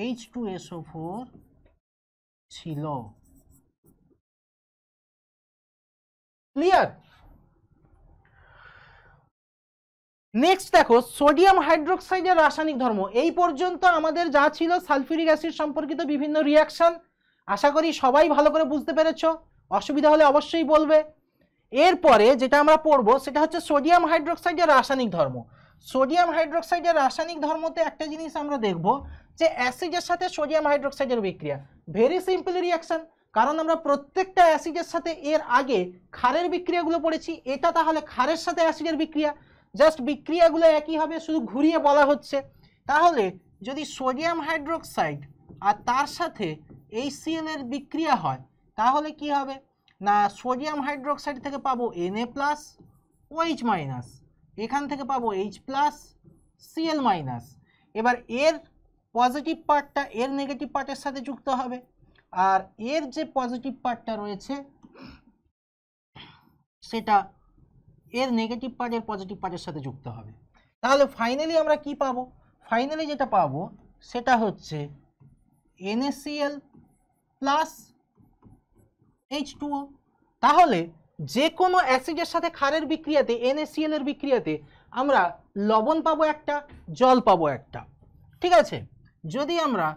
এইচ টু ও ফোর ছিল ক্লিয়ার নেক্সট দেখো সোডিয়াম হাইড্রোক্সাইডের রাসায়নিক ধর্ম এই পর্যন্ত আমাদের যা ছিল সালফিউরিক অ্যাসিড সম্পর্কিত বিভিন্ন রিয়াকশন আশা করি সবাই ভালো করে বুঝতে পেরেছ অসুবিধা হলে অবশ্যই বলবে এরপরে যেটা আমরা পড়বো সেটা হচ্ছে সোডিয়াম হাইড্রোক্সাইডের রাসায়নিক ধর্ম সোডিয়াম হাইড্রোক্সাইডের রাসায়নিক ধর্মতে একটা জিনিস আমরা দেখব যে অ্যাসিডের সাথে সোডিয়াম হাইড্রোক্সাইডের বিক্রিয়া ভেরি সিম্পল রিয়াকশান কারণ আমরা প্রত্যেকটা অ্যাসিডের সাথে এর আগে ক্ষারের বিক্রিয়াগুলো পড়েছি এটা তাহলে ক্ষারের সাথে অ্যাসিডের বিক্রিয়া জাস্ট বিক্রিয়াগুলো একই হবে শুধু ঘুরিয়ে বলা হচ্ছে তাহলে যদি সোডিয়াম হাইড্রোক্সাইড আর তার সাথে এই সিএলের বিক্রিয়া হয় তাহলে কি হবে না সোডিয়াম হাইড্রোক্সাইড থেকে পাবো এনএ প্লাস ওইচ মাইনাস এখান থেকে পাবো এইচ প্লাস সিএল মাইনাস এবার এর পজিটিভ পার্টটা এর নেগেটিভ পার্টের সাথে যুক্ত হবে আর এর যে পজিটিভ পার্টটা রয়েছে সেটা এর নেগেটিভ পার্টের পজিটিভ পার্টের সাথে যুক্ত হবে তাহলে ফাইনালি আমরা কি পাবো ফাইনালি যেটা পাবো সেটা হচ্ছে এনএসিএল প্লাস এইচ টুও তাহলে যে কোনো অ্যাসিডের সাথে খারের বিক্রিয়াতে এনএসিএল এর বিক্রিয়াতে আমরা লবণ পাবো একটা জল পাবো একটা ঠিক আছে যদি আমরা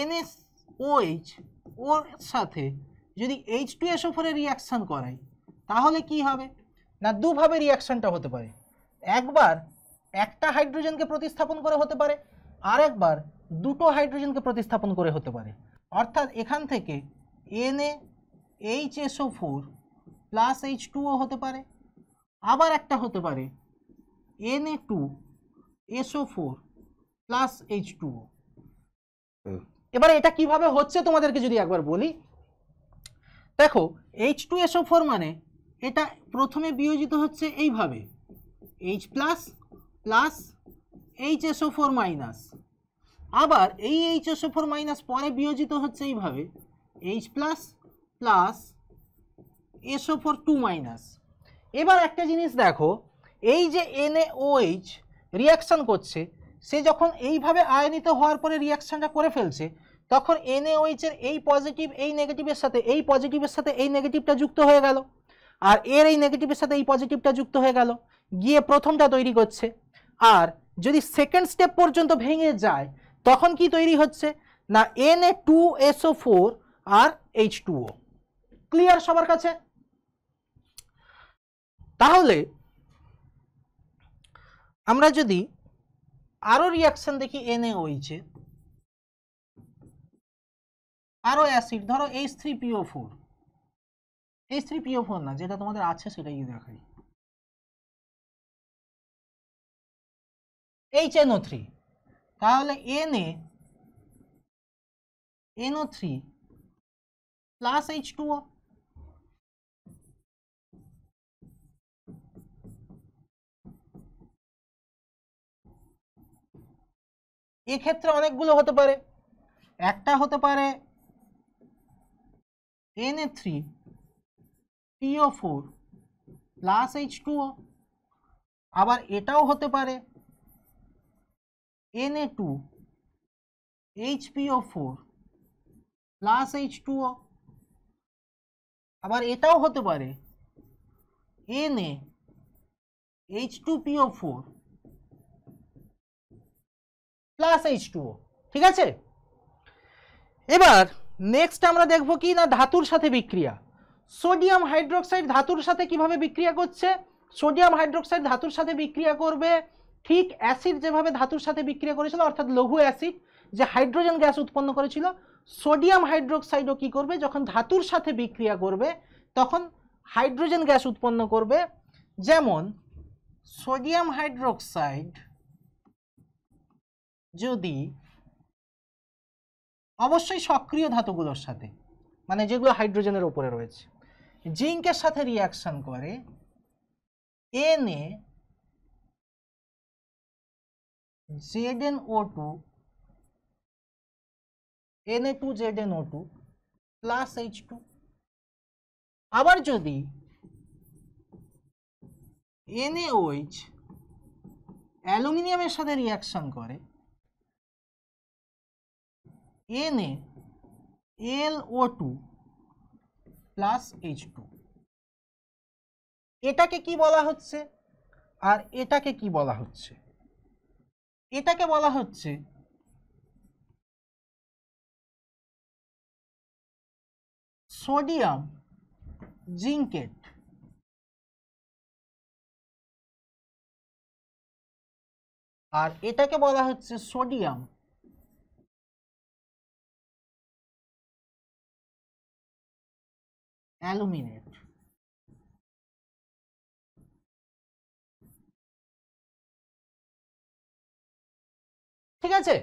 এনএস এইচ ওর সাথে যদি এইচ টু এস ফোরের রিয়াকশান করাই তাহলে কি হবে না দুভাবে রিয়াকশানটা হতে পারে একবার একটা হাইড্রোজেনকে প্রতিস্থাপন করে হতে পারে আর একবার দুটো হাইড্রোজেনকে প্রতিস্থাপন করে হতে পারে অর্থাৎ এখান থেকে N A H S O four plus H two O হতে পারে আবার একটা হতে পারে N A two S O four plus H two O এবার এটা কিভাবে হচ্ছে তোমাদেরকে যদি একবার বলি দেখো এইচ টু এসও ফোর মানে এটা প্রথমে বিয়োজিত হচ্ছে এইভাবে H plus plus H S O four minus আবার এই এইচ এসও ফোর মাইনাস পরে বিয়োজিত হচ্ছে এইভাবে H plus plus S O four two minus এবার একটা জিনিস দেখো এই যে ও এইচ রিয়াকশান করছে সে যখন এইভাবে আয়নিত হওয়ার পরে রিয়াকশানটা করে ফেলছে তখন এনএওএইচ এর এই পজিটিভ এই নেগেটিভের সাথে এই পজিটিভের সাথে এই নেগেটিভটা যুক্ত হয়ে গেল আর এর এই নেগেটিভের সাথে এই পজিটিভটা যুক্ত হয়ে গেল গিয়ে প্রথমটা তৈরি করছে আর যদি সেকেন্ড স্টেপ পর্যন্ত ভেঙে যায় তখন কি তৈরি হচ্ছে না N A two S O four আর এইচ টুও ক্লিয়ার সবার কাছে তাহলে আমরা যদি আরও রিয়াকশন দেখি এনএ ওইচে আরও অ্যাসিড ধরো H three P O four H three P O four না যেটা তোমাদের আছে সেটাই দেখাই এইচ এনও থ্রি তাহলে N N A N O three plus H two O এক্ষেত্রে অনেকগুলো হতে পারে একটা হতে পারে N A three P O four plus H two O আবার এটাও হতে পারে N A two H P O four plus H two O আবার এটাও হতে পারে N A H two P O four plus H two O ঠিক আছে এবার নেক্সট আমরা দেখব কি না ধাতুর সাথে বিক্রিয়া সোডিয়াম হাইড্রোক্সাইড ধাতুর সাথে কিভাবে বিক্রিয়া করছে সোডিয়াম হাইড্রোক্সাইড ধাতুর সাথে বিক্রিয়া করবে ঠিক অ্যাসিড যেভাবে ধাতুর সাথে বিক্রিয়া করেছিল অর্থাৎ লঘু অ্যাসিড যে হাইড্রোজেন গ্যাস উৎপন্ন করেছিল সোডিয়াম হাইড্রোক্সাইডও কি করবে যখন ধাতুর সাথে বিক্রিয়া করবে তখন হাইড্রোজেন গ্যাস উৎপন্ন করবে যেমন সোডিয়াম হাইড্রোক্সাইড যদি অবশ্যই সক্রিয় ধাতুগুলোর সাথে মানে যেগুলো হাইড্রোজেনের ওপরে রয়েছে জিঙ্কের সাথে রিয়াকশন করে N A Z N O two N A two Z N O two plus H two আবার যদি ওইচ অ্যালুমিনিয়ামের সাথে রিয়াকশন করে L O two plus H two এটাকে কি বলা হচ্ছে আর এটাকে কি বলা হচ্ছে এটাকে বলা হচ্ছে সোডিয়াম জিঙ্কেট আর এটাকে বলা হচ্ছে সোডিয়াম অ্যালুমিনেট ঠিক আছে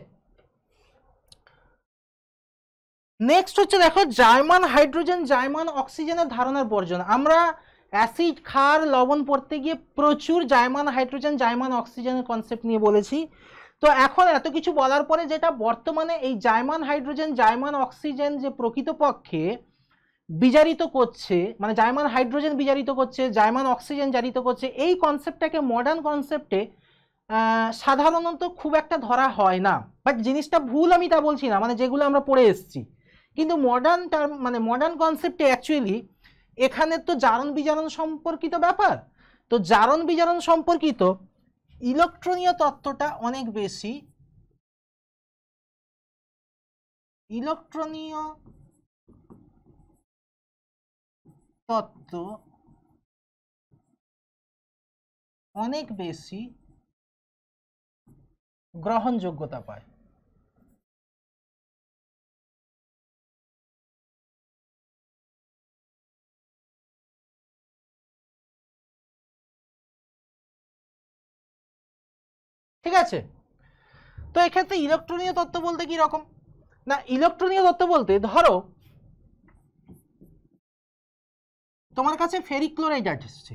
নেক্সট হচ্ছে দেখো জার্মান হাইড্রোজেন জার্মান অক্সিজেনের ধারণার বর্জন আমরা অ্যাসিড ক্ষার লবণ পড়তে গিয়ে প্রচুর জার্মান হাইড্রোজেন জার্মান অক্সিজেনের কনসেপ্ট নিয়ে বলেছি তো এখন এত কিছু বলার পরে যেটা বর্তমানে এই জার্মান হাইড্রোজেন জার্মান অক্সিজেন যে প্রকৃতপক্ষে বিজারিত করছে মানে জায়মান হাইড্রোজেন বিজারিত করছে জায়মান অক্সিজেন জারিত করছে এই কনসেপ্টটাকে মডার্ন কনসেপ্টে সাধারণত খুব একটা ধরা হয় না বাট জিনিসটা ভুল আমি তা বলছি না মানে যেগুলো আমরা পড়ে এসছি কিন্তু মডার্ন টার্ম মানে মডার্ন কনসেপ্টে অ্যাকচুয়ালি এখানে তো জারণ বিজারণ সম্পর্কিত ব্যাপার তো জারণ বিজারণ সম্পর্কিত ইলেকট্রনীয় তত্ত্বটা অনেক বেশি ইলেকট্রনীয় তত্ত্ব অনেক বেশি গ্রহণযোগ্যতা পায় ঠিক আছে তো এক্ষেত্রে ইলেকট্রনীয় তত্ত্ব বলতে কি রকম না ইলেকট্রনীয় তত্ত্ব বলতে ধরো তোমার কাছে ফেরিক ক্লোরাইড আসছে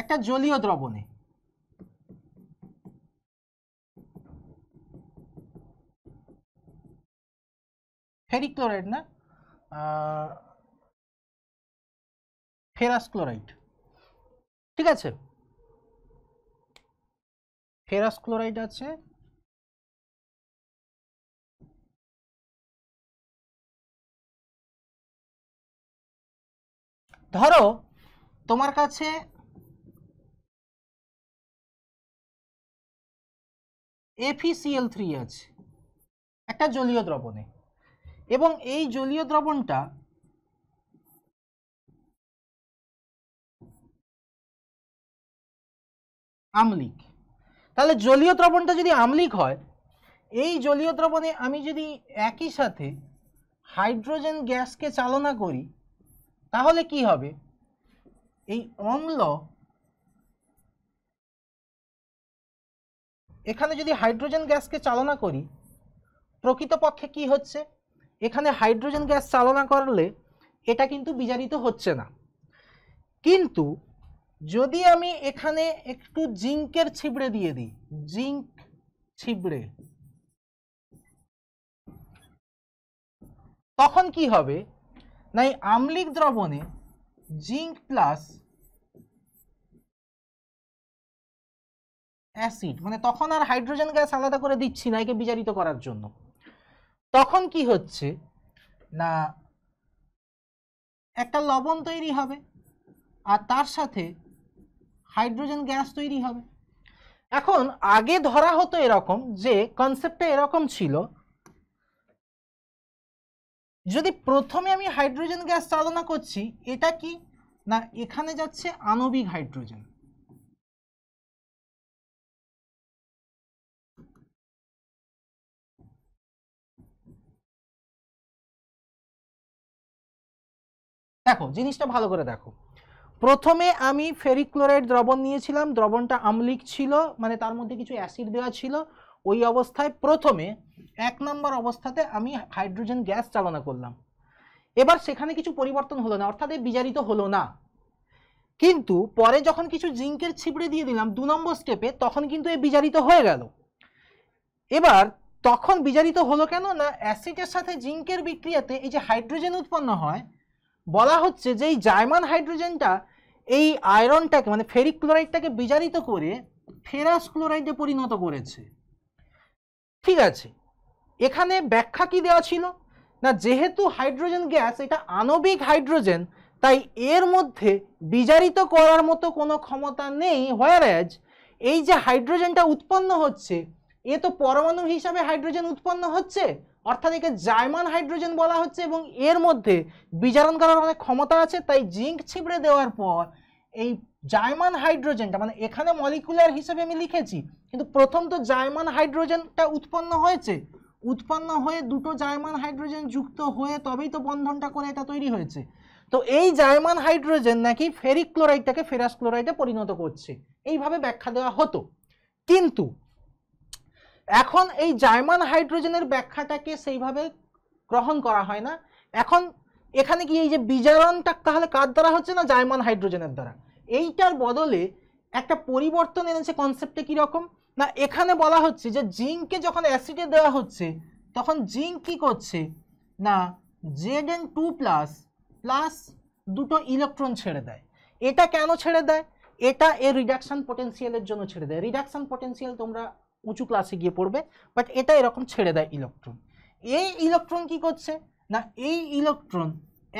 একটা জলীয় দ্রবণে ফেরিক্লোরাইড ক্লোরাইড না ফেরাস ক্লোরাইড ঠিক আছে ফেরাস ক্লোরাইড আছে ধরো তোমার কাছে এফিসিএল থ্রি আছে একটা জলীয় দ্রবণে এবং এই জলীয় দ্রবণটা আমলিক তাহলে জলীয় দ্রবণটা যদি আমলিক হয় এই জলীয় দ্রবণে আমি যদি একই সাথে হাইড্রোজেন গ্যাসকে চালনা করি তাহলে কি হবে এই অম্ল এখানে যদি হাইড্রোজেন গ্যাসকে চালনা করি প্রকৃতপক্ষে কি হচ্ছে এখানে হাইড্রোজেন গ্যাস চালনা করলে এটা কিন্তু বিজারিত হচ্ছে না কিন্তু যদি আমি এখানে একটু জিঙ্কের ছিবড়ে দিয়ে দিই জিঙ্ক ছিবড়ে তখন কি হবে না এই আম্লিক দ্রবণে জিঙ্ক প্লাস অ্যাসিড মানে তখন আর হাইড্রোজেন গ্যাস আলাদা করে দিচ্ছি না একে বিচারিত করার জন্য তখন কি হচ্ছে না একটা লবণ তৈরি হবে আর তার সাথে হাইড্রোজেন গ্যাস তৈরি হবে এখন আগে ধরা হতো এরকম যে কনসেপ্টটা এরকম ছিল যদি প্রথমে আমি হাইড্রোজেন গ্যাস চালনা করছি এটা কি না এখানে যাচ্ছে আণবিক হাইড্রোজেন দেখো জিনিসটা ভালো করে দেখো প্রথমে আমি ফেরিক্লোরাইড দ্রবণ নিয়েছিলাম দ্রবণটা আমলিক ছিল মানে তার মধ্যে কিছু অ্যাসিড দেওয়া ছিল ওই অবস্থায় প্রথমে এক নম্বর অবস্থাতে আমি হাইড্রোজেন গ্যাস চালনা করলাম এবার সেখানে কিছু পরিবর্তন হলো না অর্থাৎ বিজারিত হলো না কিন্তু পরে যখন কিছু জিঙ্কের ছিপড়ে দিয়ে দিলাম দু নম্বর স্টেপে তখন কিন্তু এ বিজারিত হয়ে গেল এবার তখন বিজারিত হলো কেন না অ্যাসিডের সাথে জিঙ্কের বিক্রিয়াতে এই যে হাইড্রোজেন উৎপন্ন হয় বলা হচ্ছে যে এই জায়মান হাইড্রোজেনটা এই আয়রনটাকে মানে ফেরিক ক্লোরাইডটাকে বিজারিত করে ফেরাস ক্লোরাইডে পরিণত করেছে ঠিক আছে এখানে ব্যাখ্যা কি দেওয়া ছিল না যেহেতু হাইড্রোজেন গ্যাস এটা আণবিক হাইড্রোজেন তাই এর মধ্যে বিজারিত করার মতো কোনো ক্ষমতা নেই হোয়ার অ্যাজ এই যে হাইড্রোজেনটা উৎপন্ন হচ্ছে এ তো পরমাণু হিসাবে হাইড্রোজেন উৎপন্ন হচ্ছে অর্থাৎ একে জায়মান হাইড্রোজেন বলা হচ্ছে এবং এর মধ্যে বিজারণ করার অনেক ক্ষমতা আছে তাই জিঙ্ক ছিবড়ে দেওয়ার পর এই জার্মান হাইড্রোজেনটা মানে এখানে মলিকুলার হিসেবে আমি লিখেছি কিন্তু প্রথম তো জার্মান হাইড্রোজেনটা উৎপন্ন হয়েছে উৎপন্ন হয়ে দুটো জার্মান হাইড্রোজেন যুক্ত হয়ে তবেই তো বন্ধনটা করে এটা তৈরি হয়েছে তো এই জার্মান হাইড্রোজেন নাকি ফেরিক ক্লোরাইডটাকে ফেরাস ক্লোরাইডে পরিণত করছে এইভাবে ব্যাখ্যা দেওয়া হতো কিন্তু এখন এই জার্মান হাইড্রোজেনের ব্যাখ্যাটাকে সেইভাবে গ্রহণ করা হয় না এখন এখানে কি এই যে বিজারণটা তাহলে কার দ্বারা হচ্ছে না জার্মান হাইড্রোজেনের দ্বারা এইটার বদলে একটা পরিবর্তন এনেছে কনসেপ্টে কীরকম না এখানে বলা হচ্ছে যে জিঙ্ককে যখন অ্যাসিডে দেওয়া হচ্ছে তখন জিঙ্ক কী করছে না Z N two plus plus দুটো ইলেকট্রন ছেড়ে দেয় এটা কেন ছেড়ে দেয় এটা এর রিডাকশান পোটেন্সিয়ালের জন্য ছেড়ে দেয় রিডাকশান পোটেন্সিয়াল তোমরা উঁচু ক্লাসে গিয়ে পড়বে বাট এটা এরকম ছেড়ে দেয় ইলেকট্রন এই ইলেকট্রন কি করছে না এই ইলেকট্রন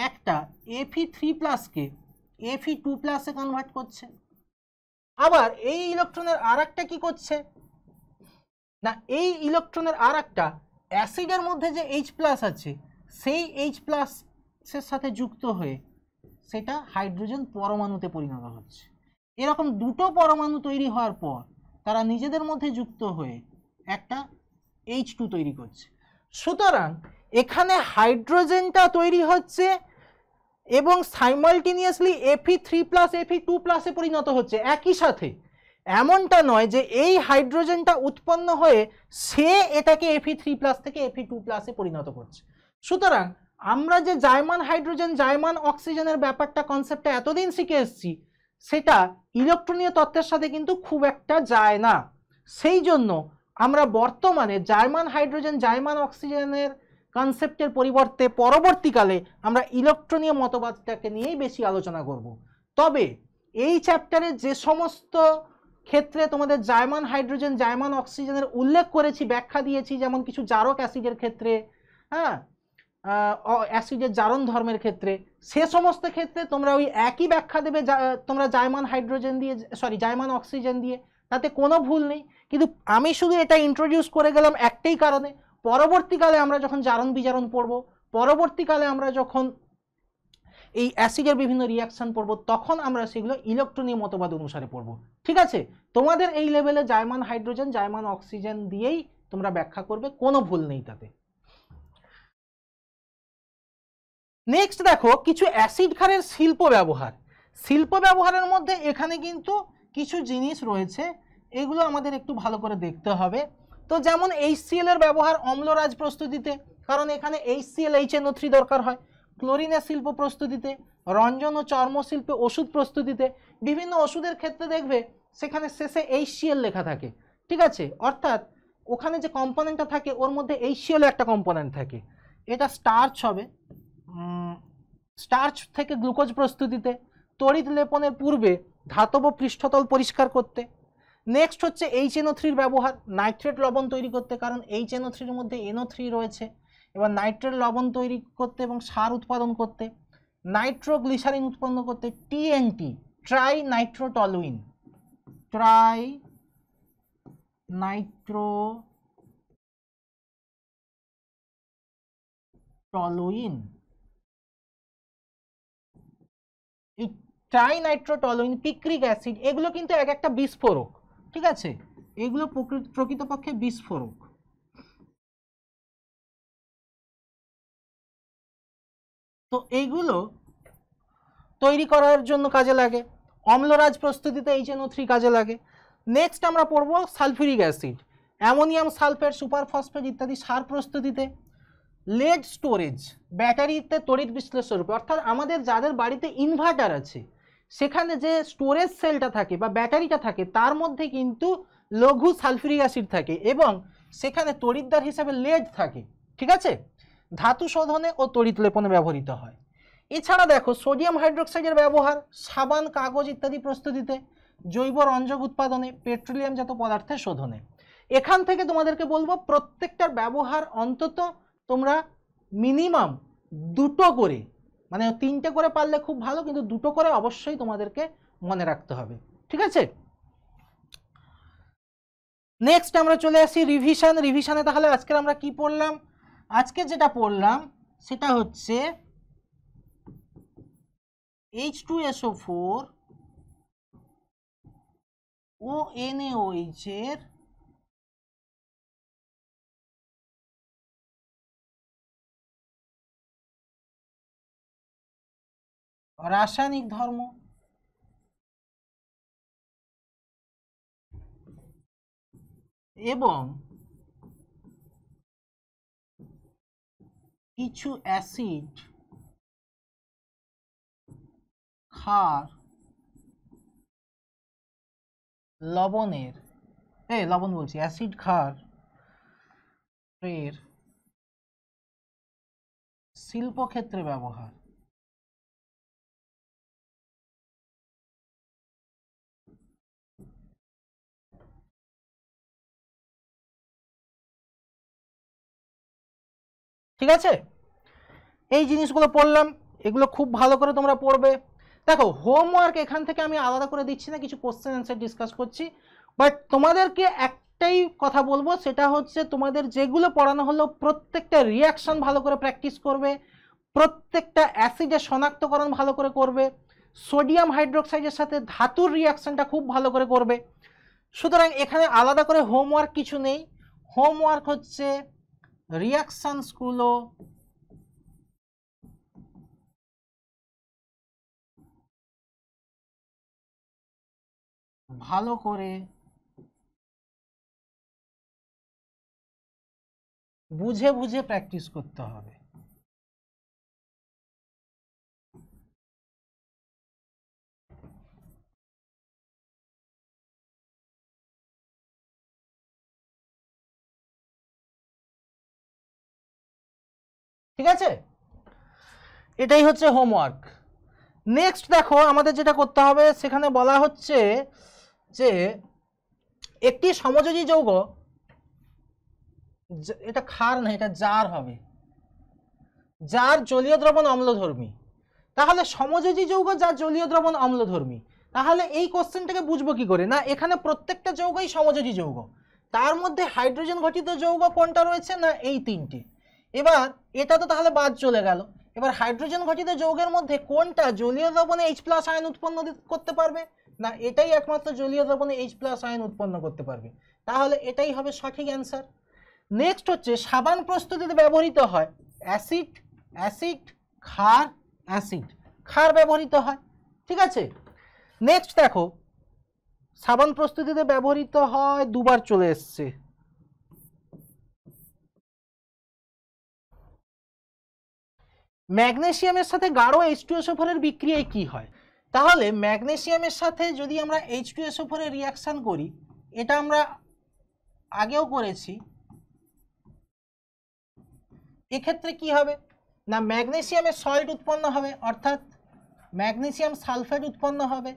একটা এফি থ্রি প্লাসকে এফি টু প্লাসে কনভার্ট করছে আবার এই ইলেকট্রনের আর একটা কি করছে না এই ইলেকট্রনের আর একটা অ্যাসিডের মধ্যে যে এইচ প্লাস আছে সেই এইচ প্লাসের সাথে যুক্ত হয়ে সেটা হাইড্রোজেন পরমাণুতে পরিণত হচ্ছে এরকম দুটো পরমাণু তৈরি হওয়ার পর তারা নিজেদের মধ্যে যুক্ত হয়ে একটা এইচ টু তৈরি করছে সুতরাং এখানে হাইড্রোজেনটা তৈরি হচ্ছে এবং simultaneously F three plus F two প্লাসে পরিণত হচ্ছে একই সাথে এমনটা নয় যে এই হাইড্রোজেনটা উৎপন্ন হয়ে সে এটাকে এফি থ্রি প্লাস থেকে এফি টু প্লাসে পরিণত করছে সুতরাং আমরা যে জায়মান হাইড্রোজেন জায়মান অক্সিজেনের ব্যাপারটা কনসেপ্টটা এতদিন শিখে এসেছি সেটা ইলেকট্রনীয় তত্ত্বের সাথে কিন্তু খুব একটা যায় না সেই জন্য আমরা বর্তমানে জার্মান হাইড্রোজেন জার্মান অক্সিজেনের কনসেপ্টের পরিবর্তে পরবর্তীকালে আমরা ইলেকট্রনীয় মতবাদটাকে নিয়েই বেশি আলোচনা করব তবে এই চ্যাপ্টারে যে সমস্ত ক্ষেত্রে তোমাদের জায়মান হাইড্রোজেন জায়মান অক্সিজেনের উল্লেখ করেছি ব্যাখ্যা দিয়েছি যেমন কিছু জারক অ্যাসিডের ক্ষেত্রে হ্যাঁ অ্যাসিডের জারণ ধর্মের ক্ষেত্রে সে সমস্ত ক্ষেত্রে তোমরা ওই একই ব্যাখ্যা দেবে তোমরা জায়মান হাইড্রোজেন দিয়ে সরি জায়মান অক্সিজেন দিয়ে তাতে কোনো ভুল নেই কিন্তু আমি শুধু এটা ইন্ট্রোডিউস করে গেলাম একটাই কারণে পরবর্তীকালে আমরা যখন জারণ বিজারণ পড়ব পরবর্তীকালে আমরা যখন এই অ্যাসিডের বিভিন্ন রিয়াকশান পড়ব তখন আমরা সেগুলো ইলেকট্রনীয় মতবাদ অনুসারে পড়ব ঠিক আছে তোমাদের এই লেভেলে জায়মান হাইড্রোজেন জায়মান অক্সিজেন দিয়েই তোমরা ব্যাখ্যা করবে কোনো ভুল নেই তাতে নেক্সট দেখো কিছু অ্যাসিড খারের শিল্প ব্যবহার শিল্প ব্যবহারের মধ্যে এখানে কিন্তু কিছু জিনিস রয়েছে এগুলো আমাদের একটু ভালো করে দেখতে হবে তো যেমন এইচসিএল এর ব্যবহার অম্লরাজ প্রস্তুতিতে কারণ এখানে এইচসিএল এইচএনও থ্রি দরকার হয় ক্লোরিনের শিল্প প্রস্তুতিতে রঞ্জন ও চর্মশিল্পে ওষুধ প্রস্তুতিতে বিভিন্ন ওষুধের ক্ষেত্রে দেখবে সেখানে শেষে এইচসিএল লেখা থাকে ঠিক আছে অর্থাৎ ওখানে যে কম্পোনেন্টটা থাকে ওর মধ্যে এইচসিএল একটা কম্পোনেন্ট থাকে এটা স্টার্চ হবে স্টার্চ থেকে গ্লুকোজ প্রস্তুতিতে তড়িৎ লেপনের পূর্বে ধাতব পৃষ্ঠতল পরিষ্কার করতে নেক্সট হচ্ছে এইচ এনও থ্রির ব্যবহার নাইট্রেট লবণ তৈরি করতে কারণ এইচ এনও থ্রির মধ্যে এনও থ্রি রয়েছে এবার নাইট্রেট লবণ তৈরি করতে এবং সার উৎপাদন করতে নাইট্রোগ্লিসারিন উৎপন্ন করতে TNT tri nitrotoluene tri nitro toluene tri trinitrotoluene picric acid এগুলো কিন্তু এক একটা বিস্ফোরক ঠিক আছে এগুলো প্রকৃতপক্ষে বিস্ফোরক তো এইগুলো তৈরি করার জন্য কাজে লাগে অম্লরাজ প্রস্তুতিতে এই যেন থ্রি কাজে লাগে নেক্সট আমরা পড়ব sulphuric acid ammonium sulphate superphosphate ইত্যাদি সার প্রস্তুতিতে লেড স্টোরেজ ব্যাটারিতে তড়িৎ বিশ্লেষণ রূপে অর্থাৎ আমাদের যাদের বাড়িতে ইনভার্টার আছে সেখানে যে স্টোরেজ সেলটা থাকে বা ব্যাটারিটা থাকে তার মধ্যে কিন্তু লঘু সালফিরিক অ্যাসিড থাকে এবং সেখানে তরিদ্দার হিসাবে লেড থাকে ঠিক আছে ধাতু শোধনে ও তড়িৎ লেপনে ব্যবহৃত হয় এছাড়া দেখো সোডিয়াম হাইড্রোক্সাইডের ব্যবহার সাবান কাগজ ইত্যাদি প্রস্তুতিতে জৈব রঞ্জক উৎপাদনে পেট্রোলিয়ামজাত পদার্থে শোধনে এখান থেকে তোমাদেরকে বলবো প্রত্যেকটার ব্যবহার অন্তত তোমরা মিনিমাম দুটো করে মানে তিনটে করে পারলে খুব ভালো কিন্তু দুটো করে অবশ্যই তোমাদেরকে মনে রাখতে হবে ঠিক আছে নেক্সট আমরা চলে আসি রিভিশন রিভিশনে তাহলে আজকে আমরা কি পড়লাম আজকে যেটা পড়লাম সেটা হচ্ছে এইচ টু এসও ফোর ও এন এ এর রাসায়নিক ধর্ম এবং কিছু অ্যাসিড খার লবণের এ লবণ বলছি অ্যাসিড খার এর শিল্পক্ষেত্রে ব্যবহার ঠিক আছে এই জিনিসগুলো পড়লাম এগুলো খুব ভালো করে তোমরা পড়বে দেখো হোমওয়ার্ক এখান থেকে আমি আলাদা করে দিচ্ছি না কিছু কোশ্চেন অ্যান্সার ডিসকাস করছি বাট তোমাদেরকে একটাই কথা বলবো সেটা হচ্ছে তোমাদের যেগুলো পড়ানো হলো প্রত্যেকটা রিয়াকশান ভালো করে প্র্যাকটিস করবে প্রত্যেকটা অ্যাসিডের শনাক্তকরণ ভালো করে করবে সোডিয়াম হাইড্রোক্সাইডের সাথে ধাতুর রিয়াকশানটা খুব ভালো করে করবে সুতরাং এখানে আলাদা করে হোমওয়ার্ক কিছু নেই হোমওয়ার্ক হচ্ছে রিয়াকশানসগুলো ভালো করে বুঝে বুঝে প্র্যাকটিস করতে হবে ঠিক আছে এটাই হচ্ছে হোমওয়ার্ক নেক্সট দেখো আমাদের যেটা করতে হবে সেখানে বলা হচ্ছে যে একটি সমযোজী যৌগ এটা খার না এটা জার হবে যার জলীয় দ্রবণ অম্লধর্মী তাহলে সমযোজী যৌগ যার জলীয় দ্রবণ অম্লধর্মী তাহলে এই কোশ্চেনটাকে বুঝবো কি করে না এখানে প্রত্যেকটা যৌগই সমযোজী যৌগ তার মধ্যে হাইড্রোজেন ঘটিত যৌগ কোনটা রয়েছে না এই তিনটি এবার এটা তো তাহলে বাদ চলে গেল এবার হাইড্রোজেন ঘটিত যৌগের মধ্যে কোনটা জলীয় দ্রবণে এইচ প্লাস আয়ন উৎপন্ন করতে পারবে না এটাই একমাত্র জলীয় দ্রবণে এইচ প্লাস আয়ন উৎপন্ন করতে পারবে তাহলে এটাই হবে সঠিক অ্যান্সার নেক্সট হচ্ছে সাবান প্রস্তুতিতে ব্যবহৃত হয় অ্যাসিড অ্যাসিড ক্ষার অ্যাসিড ক্ষার ব্যবহৃত হয় ঠিক আছে নেক্সট দেখো সাবান প্রস্তুতিতে ব্যবহৃত হয় দুবার চলে এসছে ম্যাগনেশিয়ামের সাথে গাঢ় এইচ টু এসোফোরের বিক্রিয়ায় কি হয় তাহলে ম্যাগনেশিয়ামের সাথে যদি আমরা এইচ টু ফোরের রিয়াকশান করি এটা আমরা আগেও করেছি এক্ষেত্রে কি হবে না ম্যাগনেসিয়ামের সল্ট উৎপন্ন হবে অর্থাৎ ম্যাগনেশিয়াম সালফেট উৎপন্ন হবে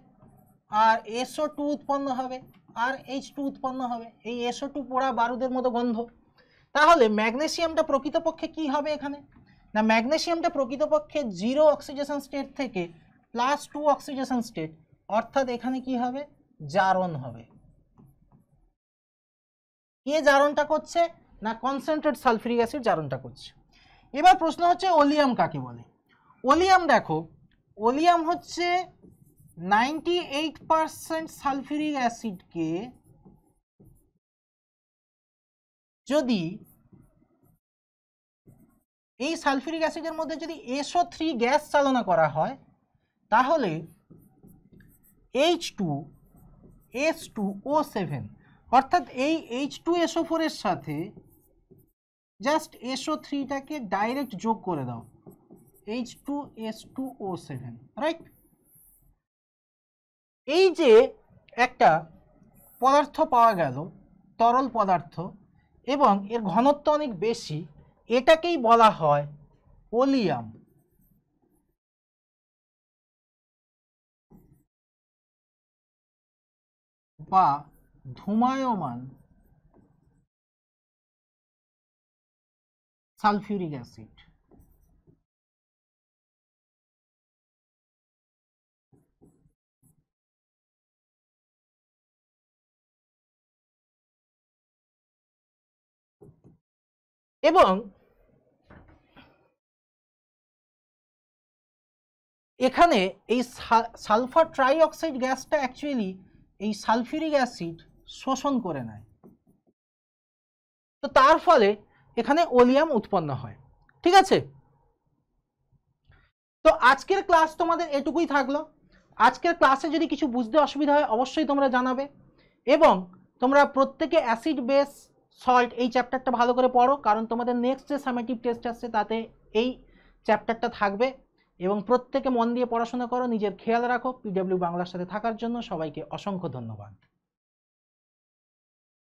আর এসও টু উৎপন্ন হবে আর এইচ টু উৎপন্ন হবে এই এসও টু পোড়া বারুদের মতো গন্ধ তাহলে ম্যাগনেশিয়ামটা প্রকৃতপক্ষে কি হবে এখানে না ম্যাগনেশিয়ামটা প্রকৃতপক্ষে জিরো অক্সিজেশন স্টেট থেকে প্লাস টু অক্সিজেশন স্টেট অর্থাৎ এখানে কি হবে জারণ হবে কে জারণটা করছে না কনসেন্ট্রেট সালফিরিক অ্যাসিড জারণটা করছে এবার প্রশ্ন হচ্ছে ওলিয়াম কাকে বলে ওলিয়াম দেখো ওলিয়াম হচ্ছে নাইনটি এইট পারসেন্ট সালফিরিক অ্যাসিডকে যদি এই সালফিউরিক অ্যাসিডের মধ্যে যদি এসও থ্রি গ্যাস চালনা করা হয় তাহলে H two S two O seven অর্থাৎ এই এইচ টু এসও ফোরের সাথে জাস্ট এসও থ্রিটাকে ডাইরেক্ট যোগ করে দাও H two S two O seven right এই যে একটা পদার্থ পাওয়া গেল তরল পদার্থ এবং এর ঘনত্ব অনেক বেশি এটাকেই বলা হয় ওলিয়াম বা ধুমায়মান সালফিউরিক অ্যাসিড এবং এখানে এই সালফার ট্রাইঅক্সাইড গ্যাসটা অ্যাকচুয়ালি এই সালফিউরিক অ্যাসিড শোষণ করে নেয় তো তার ফলে এখানে ওলিয়াম উৎপন্ন হয় ঠিক আছে তো আজকের ক্লাস তোমাদের এটুকুই থাকলো আজকের ক্লাসে যদি কিছু বুঝতে অসুবিধা হয় অবশ্যই তোমরা জানাবে এবং তোমরা প্রত্যেকে অ্যাসিড বেস সল্ট এই চ্যাপ্টারটা ভালো করে পড়ো কারণ তোমাদের নেক্সট যে সামেটিভ টেস্ট আসছে তাতে এই চ্যাপ্টারটা থাকবে এবং প্রত্যেকে মন দিয়ে পড়াশোনা করো নিজের খেয়াল রাখো পিডব্লিউ বাংলার সাথে থাকার জন্য সবাইকে অসংখ্য ধন্যবাদ